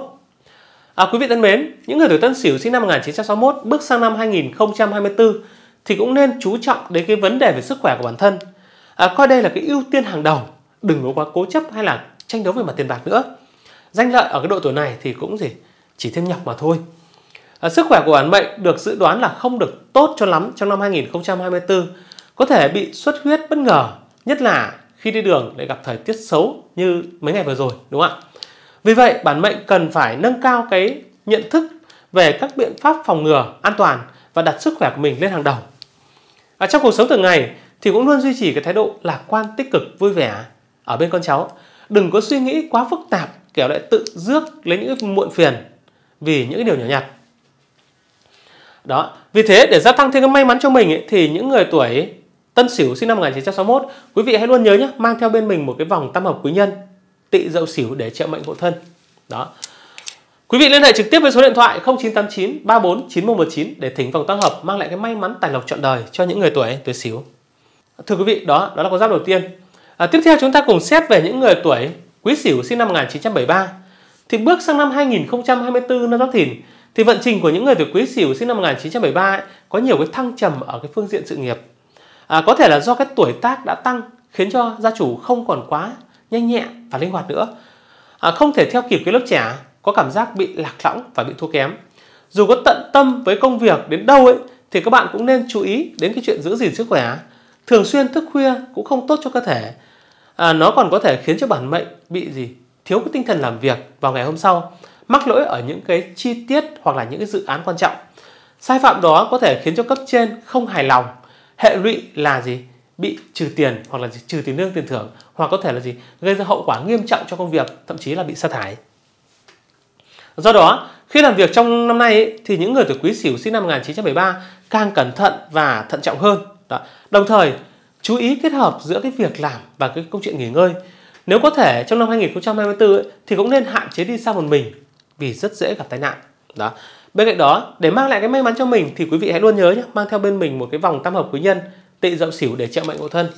Speaker 1: À, quý vị thân mến, những người tuổi Tân Sửu sinh năm 1961 bước sang năm 2024 thì cũng nên chú trọng đến cái vấn đề về sức khỏe của bản thân. À, coi đây là cái ưu tiên hàng đầu, đừng có quá cố chấp hay là tranh đấu về mặt tiền bạc nữa. Danh lợi ở cái độ tuổi này thì cũng gì chỉ thêm nhọc mà thôi. À, sức khỏe của bản mệnh được dự đoán là không được tốt cho lắm trong năm 2024, có thể bị xuất huyết bất ngờ, nhất là khi đi đường lại gặp thời tiết xấu như mấy ngày vừa rồi, đúng không ạ? Vì vậy, bản mệnh cần phải nâng cao cái nhận thức về các biện pháp phòng ngừa an toàn và đặt sức khỏe của mình lên hàng đầu. và trong cuộc sống thường ngày thì cũng luôn duy trì cái thái độ lạc quan tích cực vui vẻ ở bên con cháu. Đừng có suy nghĩ quá phức tạp kiểu lại tự rước lấy những muộn phiền vì những điều nhỏ nhặt. Đó, vì thế để gia tăng thêm cái may mắn cho mình ấy, thì những người tuổi Tân Sửu sinh năm 1961, quý vị hãy luôn nhớ nhé, mang theo bên mình một cái vòng tam hợp quý nhân tị dậu xỉu để trợ mệnh hộ thân đó quý vị liên hệ trực tiếp với số điện thoại 0989 34 9119 để thỉnh vòng tăng hợp mang lại cái may mắn tài lộc trọn đời cho những người tuổi tuổi xỉu thưa quý vị đó đó là con giáp đầu tiên à, tiếp theo chúng ta cùng xét về những người tuổi quý xỉu sinh năm 1973 thì bước sang năm 2024 năm giáp thìn thì vận trình của những người tuổi quý xỉu sinh năm 1973 ấy, có nhiều cái thăng trầm ở cái phương diện sự nghiệp à, có thể là do cái tuổi tác đã tăng khiến cho gia chủ không còn quá nhanh nhẹ và linh hoạt nữa. À, không thể theo kịp cái lớp trẻ có cảm giác bị lạc lõng và bị thua kém. Dù có tận tâm với công việc đến đâu ấy thì các bạn cũng nên chú ý đến cái chuyện giữ gìn sức khỏe. Thường xuyên thức khuya cũng không tốt cho cơ thể. À, nó còn có thể khiến cho bản mệnh bị gì thiếu cái tinh thần làm việc vào ngày hôm sau, mắc lỗi ở những cái chi tiết hoặc là những cái dự án quan trọng. Sai phạm đó có thể khiến cho cấp trên không hài lòng. Hệ lụy là gì? Bị trừ tiền hoặc là trừ tiền lương tiền thưởng hoặc có thể là gì gây ra hậu quả nghiêm trọng cho công việc thậm chí là bị sa thải do đó khi làm việc trong năm nay ấy, thì những người tuổi quý sửu sinh năm 1973 càng cẩn thận và thận trọng hơn đó. đồng thời chú ý kết hợp giữa cái việc làm và cái công chuyện nghỉ ngơi nếu có thể trong năm 2024 ấy, thì cũng nên hạn chế đi xa một mình vì rất dễ gặp tai nạn đó bên cạnh đó để mang lại cái may mắn cho mình thì quý vị hãy luôn nhớ nhé mang theo bên mình một cái vòng tam hợp quý nhân tị dậu sửu để trợ mệnh ngộ thân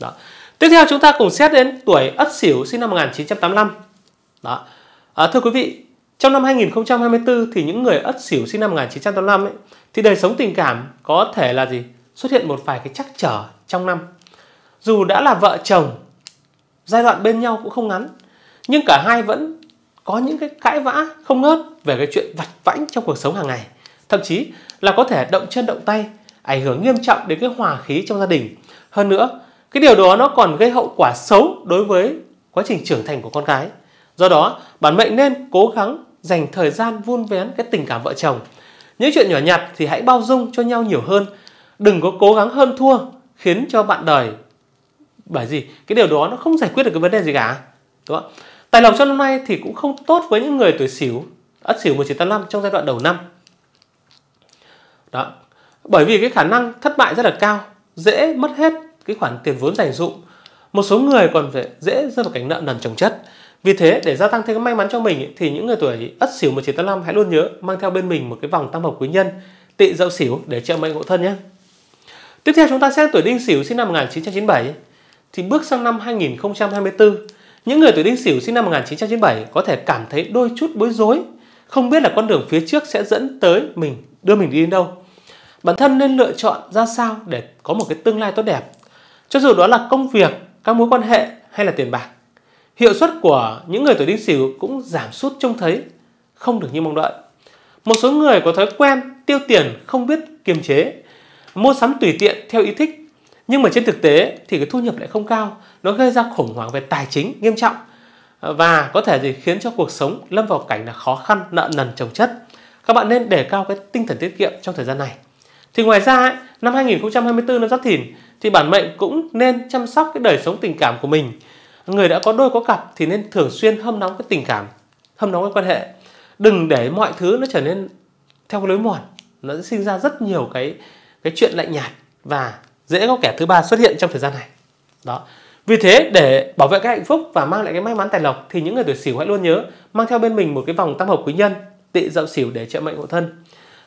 Speaker 1: đó Tiếp theo chúng ta cùng xét đến tuổi Ất Sửu sinh năm 1985. Đó. À, thưa quý vị, trong năm 2024 thì những người Ất Sửu sinh năm 1985 ấy, thì đời sống tình cảm có thể là gì? Xuất hiện một vài cái trắc trở trong năm. Dù đã là vợ chồng, giai đoạn bên nhau cũng không ngắn, nhưng cả hai vẫn có những cái cãi vã không ngớt về cái chuyện vặt vãnh trong cuộc sống hàng ngày. Thậm chí là có thể động chân động tay, ảnh hưởng nghiêm trọng đến cái hòa khí trong gia đình. Hơn nữa, cái điều đó nó còn gây hậu quả xấu đối với quá trình trưởng thành của con gái do đó bản mệnh nên cố gắng dành thời gian vun vén cái tình cảm vợ chồng những chuyện nhỏ nhặt thì hãy bao dung cho nhau nhiều hơn đừng có cố gắng hơn thua khiến cho bạn đời bởi gì cái điều đó nó không giải quyết được cái vấn đề gì cả đúng không tài lộc cho năm nay thì cũng không tốt với những người tuổi xỉu ất xỉu 1985 trong giai đoạn đầu năm đó bởi vì cái khả năng thất bại rất là cao dễ mất hết cái khoản tiền vốn dành dụng một số người còn phải dễ rơi vào cảnh nợ nần chồng chất vì thế để gia tăng thêm cái may mắn cho mình thì những người tuổi ất sửu 1985 hãy luôn nhớ mang theo bên mình một cái vòng tam hợp quý nhân tị dậu sửu để trợ mệnh hộ thân nhé. Tiếp theo chúng ta xem tuổi đinh sửu sinh năm 1997 thì bước sang năm 2024 những người tuổi đinh sửu sinh năm 1997 có thể cảm thấy đôi chút bối rối không biết là con đường phía trước sẽ dẫn tới mình đưa mình đi đến đâu. Bản thân nên lựa chọn ra sao để có một cái tương lai tốt đẹp cho dù đó là công việc, các mối quan hệ hay là tiền bạc, hiệu suất của những người tuổi đinh sửu cũng giảm sút trông thấy, không được như mong đợi. Một số người có thói quen tiêu tiền không biết kiềm chế, mua sắm tùy tiện theo ý thích, nhưng mà trên thực tế thì cái thu nhập lại không cao, nó gây ra khủng hoảng về tài chính nghiêm trọng và có thể gì khiến cho cuộc sống lâm vào cảnh là khó khăn, nợ nần chồng chất. Các bạn nên đề cao cái tinh thần tiết kiệm trong thời gian này. Thì ngoài ra, ấy, năm 2024 năm Giáp Thìn thì bản mệnh cũng nên chăm sóc cái đời sống tình cảm của mình người đã có đôi có cặp thì nên thường xuyên hâm nóng cái tình cảm hâm nóng cái quan hệ đừng để mọi thứ nó trở nên theo cái lối mòn nó sẽ sinh ra rất nhiều cái cái chuyện lạnh nhạt và dễ có kẻ thứ ba xuất hiện trong thời gian này đó vì thế để bảo vệ cái hạnh phúc và mang lại cái may mắn tài lộc thì những người tuổi Sửu hãy luôn nhớ mang theo bên mình một cái vòng tam hợp quý nhân tị dậu Sửu để trợ mệnh hộ thân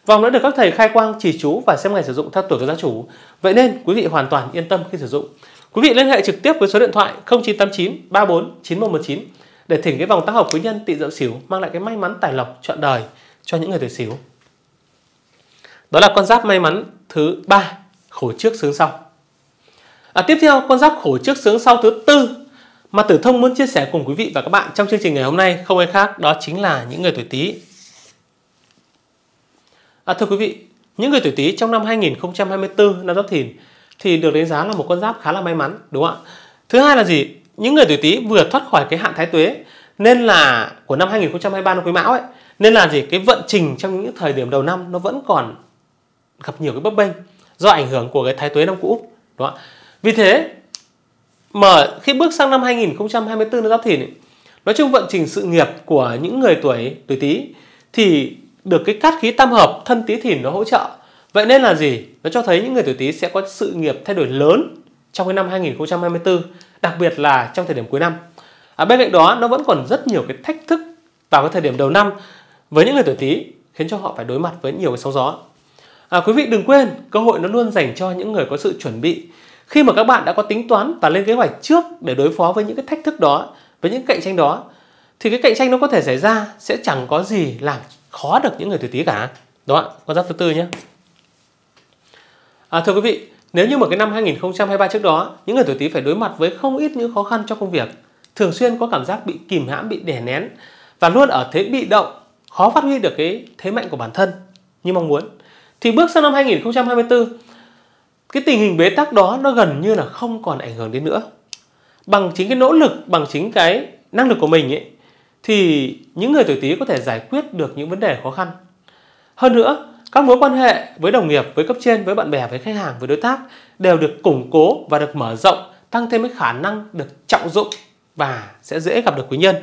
Speaker 1: Vòng đã được các thầy khai quang chỉ chú và xem ngày sử dụng theo tuổi của gia chủ. Vậy nên quý vị hoàn toàn yên tâm khi sử dụng. Quý vị liên hệ trực tiếp với số điện thoại 0989 34 9119 để thỉnh cái vòng tác hợp quý nhân tị dậu xỉu mang lại cái may mắn tài lộc trọn đời cho những người tuổi xỉu. Đó là con giáp may mắn thứ ba khổ trước sướng sau. À, tiếp theo con giáp khổ trước sướng sau thứ tư mà Tử Thông muốn chia sẻ cùng quý vị và các bạn trong chương trình ngày hôm nay không ai khác đó chính là những người tuổi Tý. À, thưa quý vị, những người tuổi Tý trong năm 2024 năm Giáp Thìn thì được đánh giá là một con giáp khá là may mắn, đúng không ạ? Thứ hai là gì? Những người tuổi Tý vừa thoát khỏi cái hạn thái tuế nên là của năm 2023 năm Quý Mão ấy, nên là gì? Cái vận trình trong những thời điểm đầu năm nó vẫn còn gặp nhiều cái bấp bênh do ảnh hưởng của cái thái tuế năm cũ, đúng không ạ? Vì thế mà khi bước sang năm 2024 năm Giáp Thìn ấy, nói chung vận trình sự nghiệp của những người tuổi tuổi Tý thì được cái cát khí tam hợp thân tí thìn nó hỗ trợ vậy nên là gì nó cho thấy những người tuổi tý sẽ có sự nghiệp thay đổi lớn trong cái năm 2024 đặc biệt là trong thời điểm cuối năm à, bên cạnh đó nó vẫn còn rất nhiều cái thách thức vào cái thời điểm đầu năm với những người tuổi tý khiến cho họ phải đối mặt với nhiều cái sóng gió à, quý vị đừng quên cơ hội nó luôn dành cho những người có sự chuẩn bị khi mà các bạn đã có tính toán và lên kế hoạch trước để đối phó với những cái thách thức đó với những cạnh tranh đó thì cái cạnh tranh nó có thể xảy ra sẽ chẳng có gì làm khó được những người tuổi Tý cả đúng không ạ con giáp thứ tư nhé à, thưa quý vị nếu như mà cái năm 2023 trước đó những người tuổi Tý phải đối mặt với không ít những khó khăn trong công việc thường xuyên có cảm giác bị kìm hãm bị đè nén và luôn ở thế bị động khó phát huy được cái thế mạnh của bản thân như mong muốn thì bước sang năm 2024 cái tình hình bế tắc đó nó gần như là không còn ảnh hưởng đến nữa bằng chính cái nỗ lực bằng chính cái năng lực của mình ấy thì những người tuổi Tý có thể giải quyết được những vấn đề khó khăn. Hơn nữa, các mối quan hệ với đồng nghiệp, với cấp trên, với bạn bè, với khách hàng, với đối tác đều được củng cố và được mở rộng, tăng thêm cái khả năng được trọng dụng và sẽ dễ gặp được quý nhân.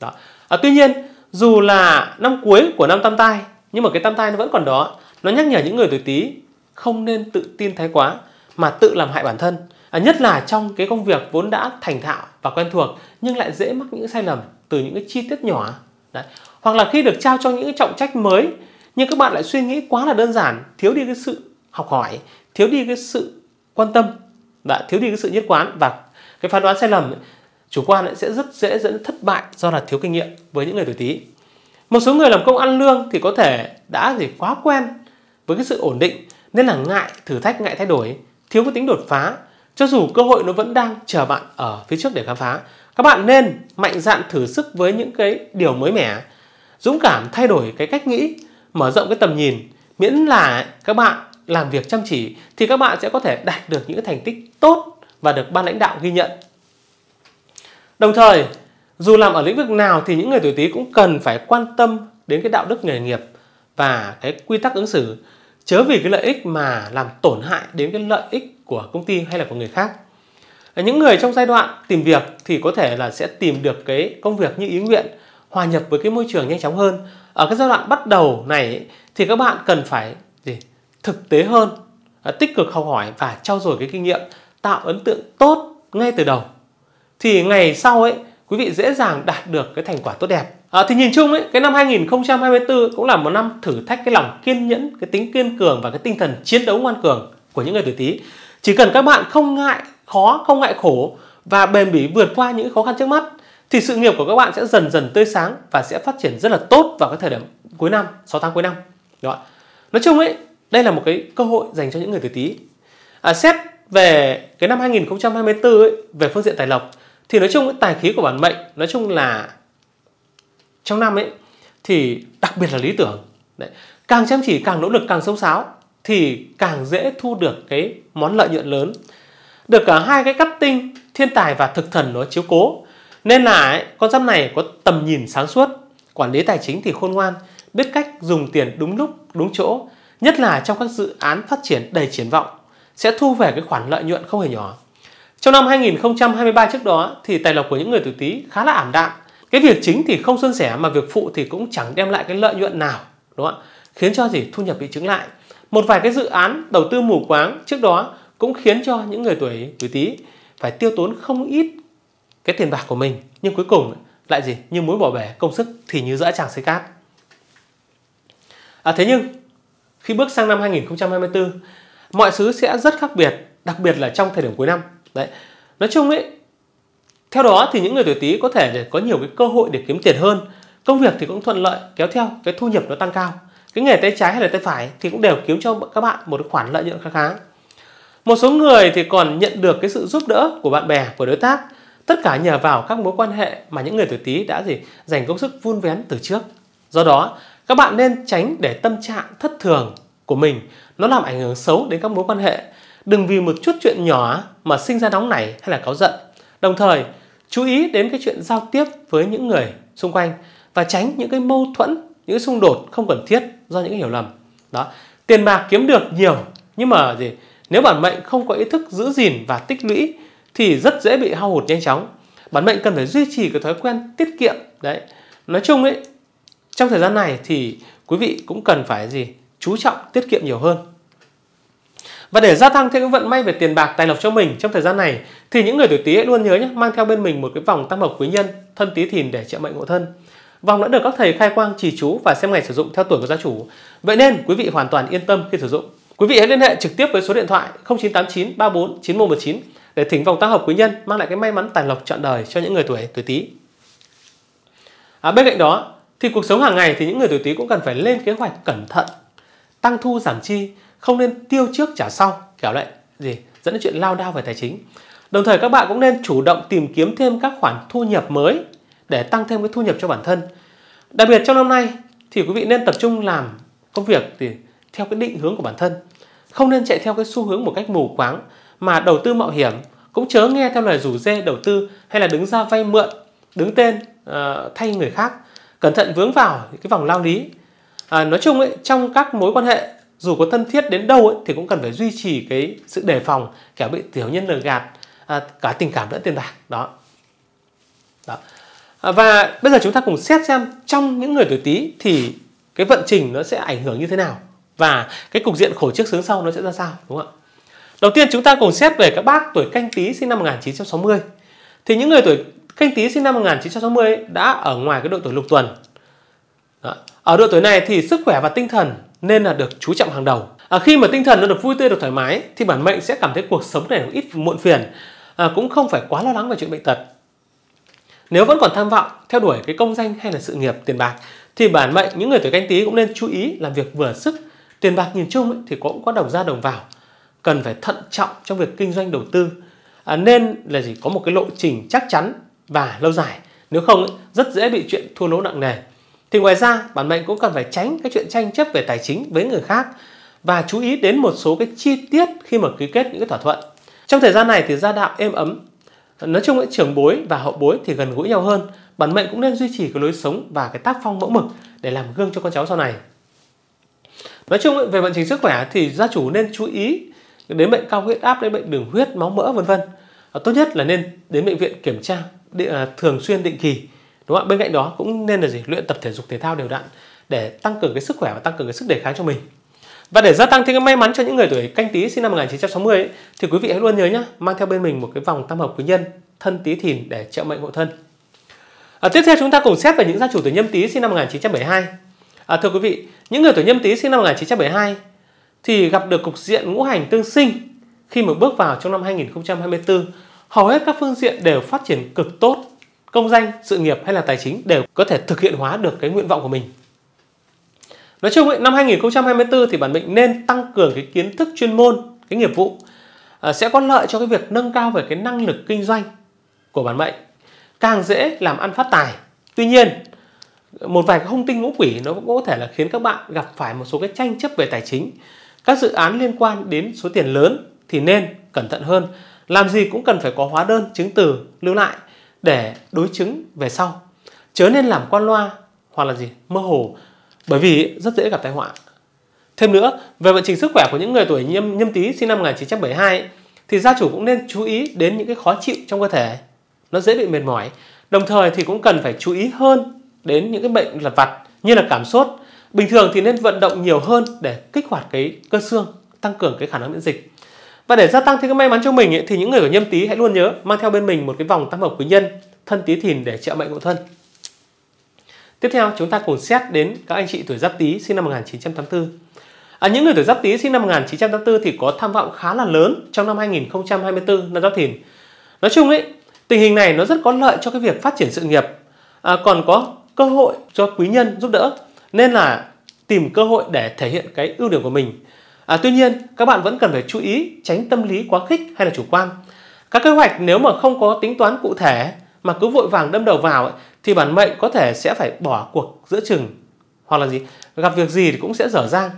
Speaker 1: Đó. À, tuy nhiên, dù là năm cuối của năm tam tai, nhưng mà cái tam tai nó vẫn còn đó. Nó nhắc nhở những người tuổi Tý không nên tự tin thái quá mà tự làm hại bản thân. À, nhất là trong cái công việc vốn đã thành thạo và quen thuộc nhưng lại dễ mắc những sai lầm từ những cái chi tiết nhỏ Đấy. hoặc là khi được trao cho những cái trọng trách mới nhưng các bạn lại suy nghĩ quá là đơn giản thiếu đi cái sự học hỏi thiếu đi cái sự quan tâm đã thiếu đi cái sự nhất quán và cái phán đoán sai lầm chủ quan sẽ rất dễ dẫn thất bại do là thiếu kinh nghiệm với những người tuổi tý. một số người làm công ăn lương thì có thể đã gì quá quen với cái sự ổn định nên là ngại thử thách ngại thay đổi thiếu cái tính đột phá cho dù cơ hội nó vẫn đang chờ bạn ở phía trước để khám phá các bạn nên mạnh dạn thử sức với những cái điều mới mẻ, dũng cảm thay đổi cái cách nghĩ, mở rộng cái tầm nhìn, miễn là các bạn làm việc chăm chỉ thì các bạn sẽ có thể đạt được những thành tích tốt và được ban lãnh đạo ghi nhận. Đồng thời, dù làm ở lĩnh vực nào thì những người tuổi Tý cũng cần phải quan tâm đến cái đạo đức nghề nghiệp và cái quy tắc ứng xử chớ vì cái lợi ích mà làm tổn hại đến cái lợi ích của công ty hay là của người khác những người trong giai đoạn tìm việc thì có thể là sẽ tìm được cái công việc như ý nguyện hòa nhập với cái môi trường nhanh chóng hơn ở cái giai đoạn bắt đầu này thì các bạn cần phải gì thực tế hơn à, tích cực học hỏi và trau dồi cái kinh nghiệm tạo ấn tượng tốt ngay từ đầu thì ngày sau ấy quý vị dễ dàng đạt được cái thành quả tốt đẹp à, thì nhìn chung ấy cái năm 2024 cũng là một năm thử thách cái lòng kiên nhẫn cái tính kiên cường và cái tinh thần chiến đấu ngoan cường của những người tuổi tý chỉ cần các bạn không ngại khó không ngại khổ và bền bỉ vượt qua những khó khăn trước mắt thì sự nghiệp của các bạn sẽ dần dần tươi sáng và sẽ phát triển rất là tốt vào cái thời điểm cuối năm 6 tháng cuối năm đó nói chung ấy đây là một cái cơ hội dành cho những người tuổi tý à, xét về cái năm 2024 ấy, về phương diện tài lộc thì nói chung cái tài khí của bản mệnh nói chung là trong năm ấy thì đặc biệt là lý tưởng Đấy. càng chăm chỉ càng nỗ lực càng sâu sáo thì càng dễ thu được cái món lợi nhuận lớn được cả hai cái cắt tinh thiên tài và thực thần nó chiếu cố nên là ấy, con giáp này có tầm nhìn sáng suốt quản lý tài chính thì khôn ngoan biết cách dùng tiền đúng lúc đúng chỗ nhất là trong các dự án phát triển đầy triển vọng sẽ thu về cái khoản lợi nhuận không hề nhỏ trong năm 2023 trước đó thì tài lộc của những người tuổi Tý khá là ảm đạm cái việc chính thì không suôn sẻ mà việc phụ thì cũng chẳng đem lại cái lợi nhuận nào đúng không ạ khiến cho gì thu nhập bị chứng lại một vài cái dự án đầu tư mù quáng trước đó cũng khiến cho những người tuổi tuổi Tý phải tiêu tốn không ít cái tiền bạc của mình nhưng cuối cùng lại gì như muối bỏ bể công sức thì như dã tràng xới cát à, thế nhưng khi bước sang năm 2024 mọi thứ sẽ rất khác biệt đặc biệt là trong thời điểm cuối năm đấy nói chung ấy theo đó thì những người tuổi Tý có thể có nhiều cái cơ hội để kiếm tiền hơn công việc thì cũng thuận lợi kéo theo cái thu nhập nó tăng cao cái nghề tay trái hay là tay phải thì cũng đều kiếm cho các bạn một khoản lợi nhuận khá khá một số người thì còn nhận được cái sự giúp đỡ của bạn bè, của đối tác, tất cả nhờ vào các mối quan hệ mà những người tuổi Tý đã gì dành công sức vun vén từ trước. Do đó, các bạn nên tránh để tâm trạng thất thường của mình nó làm ảnh hưởng xấu đến các mối quan hệ. Đừng vì một chút chuyện nhỏ mà sinh ra nóng nảy hay là cáu giận. Đồng thời, chú ý đến cái chuyện giao tiếp với những người xung quanh và tránh những cái mâu thuẫn, những cái xung đột không cần thiết do những hiểu lầm. Đó, tiền bạc kiếm được nhiều nhưng mà gì nếu bản mệnh không có ý thức giữ gìn và tích lũy thì rất dễ bị hao hụt nhanh chóng. Bản mệnh cần phải duy trì cái thói quen tiết kiệm đấy. Nói chung ấy, trong thời gian này thì quý vị cũng cần phải gì? Chú trọng tiết kiệm nhiều hơn. Và để gia tăng thêm cái vận may về tiền bạc tài lộc cho mình trong thời gian này thì những người tuổi Tý hãy luôn nhớ nhé, mang theo bên mình một cái vòng tam hợp quý nhân thân Tý Thìn để trợ mệnh hộ thân. Vòng đã được các thầy khai quang trì chú và xem ngày sử dụng theo tuổi của gia chủ. Vậy nên quý vị hoàn toàn yên tâm khi sử dụng. Quý vị hãy liên hệ trực tiếp với số điện thoại 0989 34 9119 để thỉnh vòng tăng hợp quý nhân mang lại cái may mắn tài lộc trọn đời cho những người tuổi tuổi Tý. À, bên cạnh đó thì cuộc sống hàng ngày thì những người tuổi Tý cũng cần phải lên kế hoạch cẩn thận, tăng thu giảm chi, không nên tiêu trước trả sau, kiểu lại gì dẫn đến chuyện lao đao về tài chính. Đồng thời các bạn cũng nên chủ động tìm kiếm thêm các khoản thu nhập mới để tăng thêm cái thu nhập cho bản thân. Đặc biệt trong năm nay thì quý vị nên tập trung làm công việc thì theo cái định hướng của bản thân không nên chạy theo cái xu hướng một cách mù quáng mà đầu tư mạo hiểm cũng chớ nghe theo lời rủ dê đầu tư hay là đứng ra vay mượn đứng tên uh, thay người khác cẩn thận vướng vào cái vòng lao lý à, nói chung ấy, trong các mối quan hệ dù có thân thiết đến đâu ấy, thì cũng cần phải duy trì cái sự đề phòng kẻo bị tiểu nhân lừa gạt à, cả tình cảm lẫn tiền bạc đó, đó. À, và bây giờ chúng ta cùng xét xem trong những người tuổi tý thì cái vận trình nó sẽ ảnh hưởng như thế nào và cái cục diện khổ trước sướng sau nó sẽ ra sao đúng không ạ đầu tiên chúng ta cùng xét về các bác tuổi canh tí sinh năm 1960 thì những người tuổi canh tí sinh năm 1960 đã ở ngoài cái độ tuổi lục tuần Đó. ở độ tuổi này thì sức khỏe và tinh thần nên là được chú trọng hàng đầu à, khi mà tinh thần nó được vui tươi được thoải mái thì bản mệnh sẽ cảm thấy cuộc sống này ít muộn phiền à, cũng không phải quá lo lắng về chuyện bệnh tật nếu vẫn còn tham vọng theo đuổi cái công danh hay là sự nghiệp tiền bạc thì bản mệnh những người tuổi canh tí cũng nên chú ý làm việc vừa sức Tiền bạc nhìn chung ấy, thì cũng có đồng ra đồng vào, cần phải thận trọng trong việc kinh doanh đầu tư. À, nên là gì có một cái lộ trình chắc chắn và lâu dài. Nếu không ấy, rất dễ bị chuyện thua lỗ nặng nề. Thì ngoài ra, bản mệnh cũng cần phải tránh cái chuyện tranh chấp về tài chính với người khác và chú ý đến một số cái chi tiết khi mà ký kết những cái thỏa thuận. Trong thời gian này thì gia đạo êm ấm. Nói chung ấy, trưởng bối và hậu bối thì gần gũi nhau hơn. Bản mệnh cũng nên duy trì cái lối sống và cái tác phong mẫu mực để làm gương cho con cháu sau này nói chung về vận trình sức khỏe thì gia chủ nên chú ý đến bệnh cao huyết áp đến bệnh đường huyết máu mỡ vân vân ờ, tốt nhất là nên đến bệnh viện kiểm tra à, thường xuyên định kỳ đúng không ạ bên cạnh đó cũng nên là gì luyện tập thể dục thể thao đều đặn để tăng cường cái sức khỏe và tăng cường cái sức đề kháng cho mình và để gia tăng thêm cái may mắn cho những người tuổi canh tí sinh năm 1960 ấy, thì quý vị hãy luôn nhớ nhé mang theo bên mình một cái vòng tam hợp quý nhân thân tí thìn để trợ mệnh hộ thân. À, tiếp theo chúng ta cùng xét về những gia chủ tuổi nhâm tí sinh năm 1972 À, thưa quý vị, những người tuổi nhâm tý sinh năm 1972 thì gặp được cục diện ngũ hành tương sinh khi mà bước vào trong năm 2024, hầu hết các phương diện đều phát triển cực tốt, công danh, sự nghiệp hay là tài chính đều có thể thực hiện hóa được cái nguyện vọng của mình. Nói chung ấy, năm 2024 thì bản mệnh nên tăng cường cái kiến thức chuyên môn, cái nghiệp vụ à, sẽ có lợi cho cái việc nâng cao về cái năng lực kinh doanh của bản mệnh, càng dễ làm ăn phát tài. Tuy nhiên, một vài cái hung tinh ngũ quỷ nó cũng có thể là khiến các bạn gặp phải một số cái tranh chấp về tài chính các dự án liên quan đến số tiền lớn thì nên cẩn thận hơn làm gì cũng cần phải có hóa đơn chứng từ lưu lại để đối chứng về sau chớ nên làm quan loa hoặc là gì mơ hồ bởi vì rất dễ gặp tai họa thêm nữa về vận trình sức khỏe của những người tuổi nhâm nhâm tý sinh năm 1972 thì gia chủ cũng nên chú ý đến những cái khó chịu trong cơ thể nó dễ bị mệt mỏi đồng thời thì cũng cần phải chú ý hơn đến những cái bệnh lặt vặt như là cảm sốt bình thường thì nên vận động nhiều hơn để kích hoạt cái cơ xương tăng cường cái khả năng miễn dịch và để gia tăng thêm cái may mắn cho mình ấy, thì những người ở nhâm tý hãy luôn nhớ mang theo bên mình một cái vòng tam hợp quý nhân thân tý thìn để trợ bệnh ngộ thân tiếp theo chúng ta cùng xét đến các anh chị tuổi giáp tý sinh năm 1984 À, những người tuổi giáp tý sinh năm 1984 thì có tham vọng khá là lớn trong năm 2024 năm giáp thìn. Nói chung ấy, tình hình này nó rất có lợi cho cái việc phát triển sự nghiệp. À, còn có cơ hội cho quý nhân giúp đỡ nên là tìm cơ hội để thể hiện cái ưu điểm của mình à, tuy nhiên các bạn vẫn cần phải chú ý tránh tâm lý quá khích hay là chủ quan các kế hoạch nếu mà không có tính toán cụ thể mà cứ vội vàng đâm đầu vào ấy, thì bản mệnh có thể sẽ phải bỏ cuộc giữa chừng hoặc là gì gặp việc gì thì cũng sẽ dở dang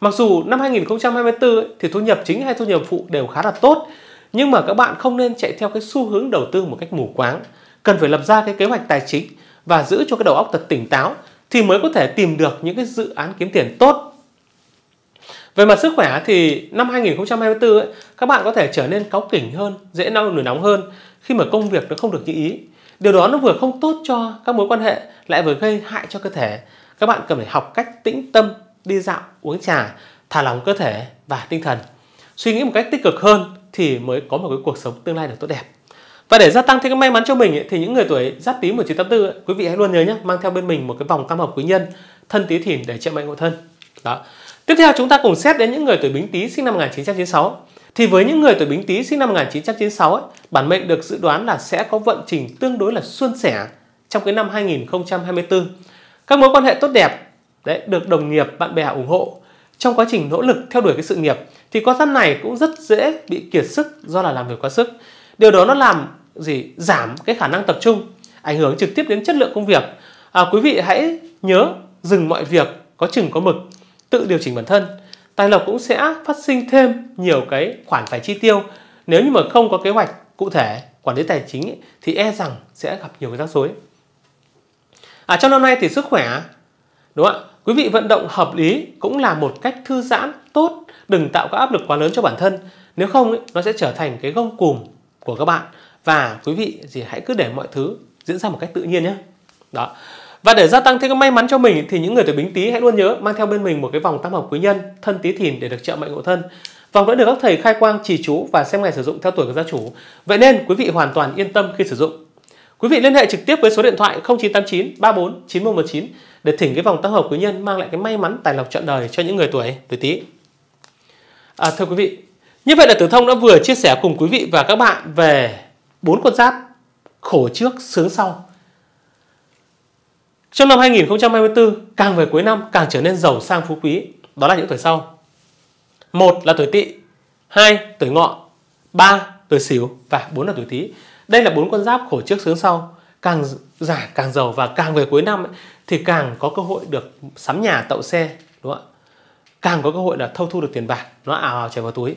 Speaker 1: mặc dù năm 2024 ấy, thì thu nhập chính hay thu nhập phụ đều khá là tốt nhưng mà các bạn không nên chạy theo cái xu hướng đầu tư một cách mù quáng cần phải lập ra cái kế hoạch tài chính và giữ cho cái đầu óc thật tỉnh táo thì mới có thể tìm được những cái dự án kiếm tiền tốt. Về mặt sức khỏe thì năm 2024 ấy, các bạn có thể trở nên cáu kỉnh hơn, dễ nao nổi nóng hơn khi mà công việc nó không được như ý. Điều đó nó vừa không tốt cho các mối quan hệ lại vừa gây hại cho cơ thể. Các bạn cần phải học cách tĩnh tâm, đi dạo, uống trà, thả lỏng cơ thể và tinh thần. Suy nghĩ một cách tích cực hơn thì mới có một cái cuộc sống tương lai được tốt đẹp. Và để gia tăng thêm cái may mắn cho mình ấy, thì những người tuổi Giáp Tý 1984 ấy, quý vị hãy luôn nhớ nhé, mang theo bên mình một cái vòng tam hợp quý nhân thân Tý Thìn để trợ mệnh ngộ thân. Đó. Tiếp theo chúng ta cùng xét đến những người tuổi Bính Tý sinh năm 1996. Thì với những người tuổi Bính Tý sinh năm 1996 ấy, bản mệnh được dự đoán là sẽ có vận trình tương đối là suôn sẻ trong cái năm 2024. Các mối quan hệ tốt đẹp đấy được đồng nghiệp, bạn bè ủng hộ trong quá trình nỗ lực theo đuổi cái sự nghiệp thì con giáp này cũng rất dễ bị kiệt sức do là làm việc quá sức. Điều đó nó làm gì giảm cái khả năng tập trung ảnh hưởng trực tiếp đến chất lượng công việc à, quý vị hãy nhớ dừng mọi việc có chừng có mực tự điều chỉnh bản thân tài lộc cũng sẽ phát sinh thêm nhiều cái khoản phải chi tiêu nếu như mà không có kế hoạch cụ thể quản lý tài chính ý, thì e rằng sẽ gặp nhiều cái rắc rối à, trong năm nay thì sức khỏe đúng không ạ quý vị vận động hợp lý cũng là một cách thư giãn tốt đừng tạo các áp lực quá lớn cho bản thân nếu không ý, nó sẽ trở thành cái gông cùm của các bạn và quý vị thì hãy cứ để mọi thứ diễn ra một cách tự nhiên nhé đó và để gia tăng thêm cái may mắn cho mình thì những người tuổi bính tý hãy luôn nhớ mang theo bên mình một cái vòng tam hợp quý nhân thân tý thìn để được trợ mệnh ngộ thân vòng vẫn được các thầy khai quang trì chú và xem ngày sử dụng theo tuổi của gia chủ vậy nên quý vị hoàn toàn yên tâm khi sử dụng quý vị liên hệ trực tiếp với số điện thoại 0989 34 9119 để thỉnh cái vòng tam hợp quý nhân mang lại cái may mắn tài lộc trọn đời cho những người tuổi tuổi tý à, thưa quý vị như vậy là tử thông đã vừa chia sẻ cùng quý vị và các bạn về bốn con giáp khổ trước sướng sau trong năm 2024 càng về cuối năm càng trở nên giàu sang phú quý đó là những tuổi sau một là tuổi tỵ hai tuổi ngọ ba tuổi sửu và bốn là tuổi tý đây là bốn con giáp khổ trước sướng sau càng giả càng giàu và càng về cuối năm ấy, thì càng có cơ hội được sắm nhà tậu xe đúng không ạ càng có cơ hội là thâu thu được tiền bạc nó ào ào chảy vào túi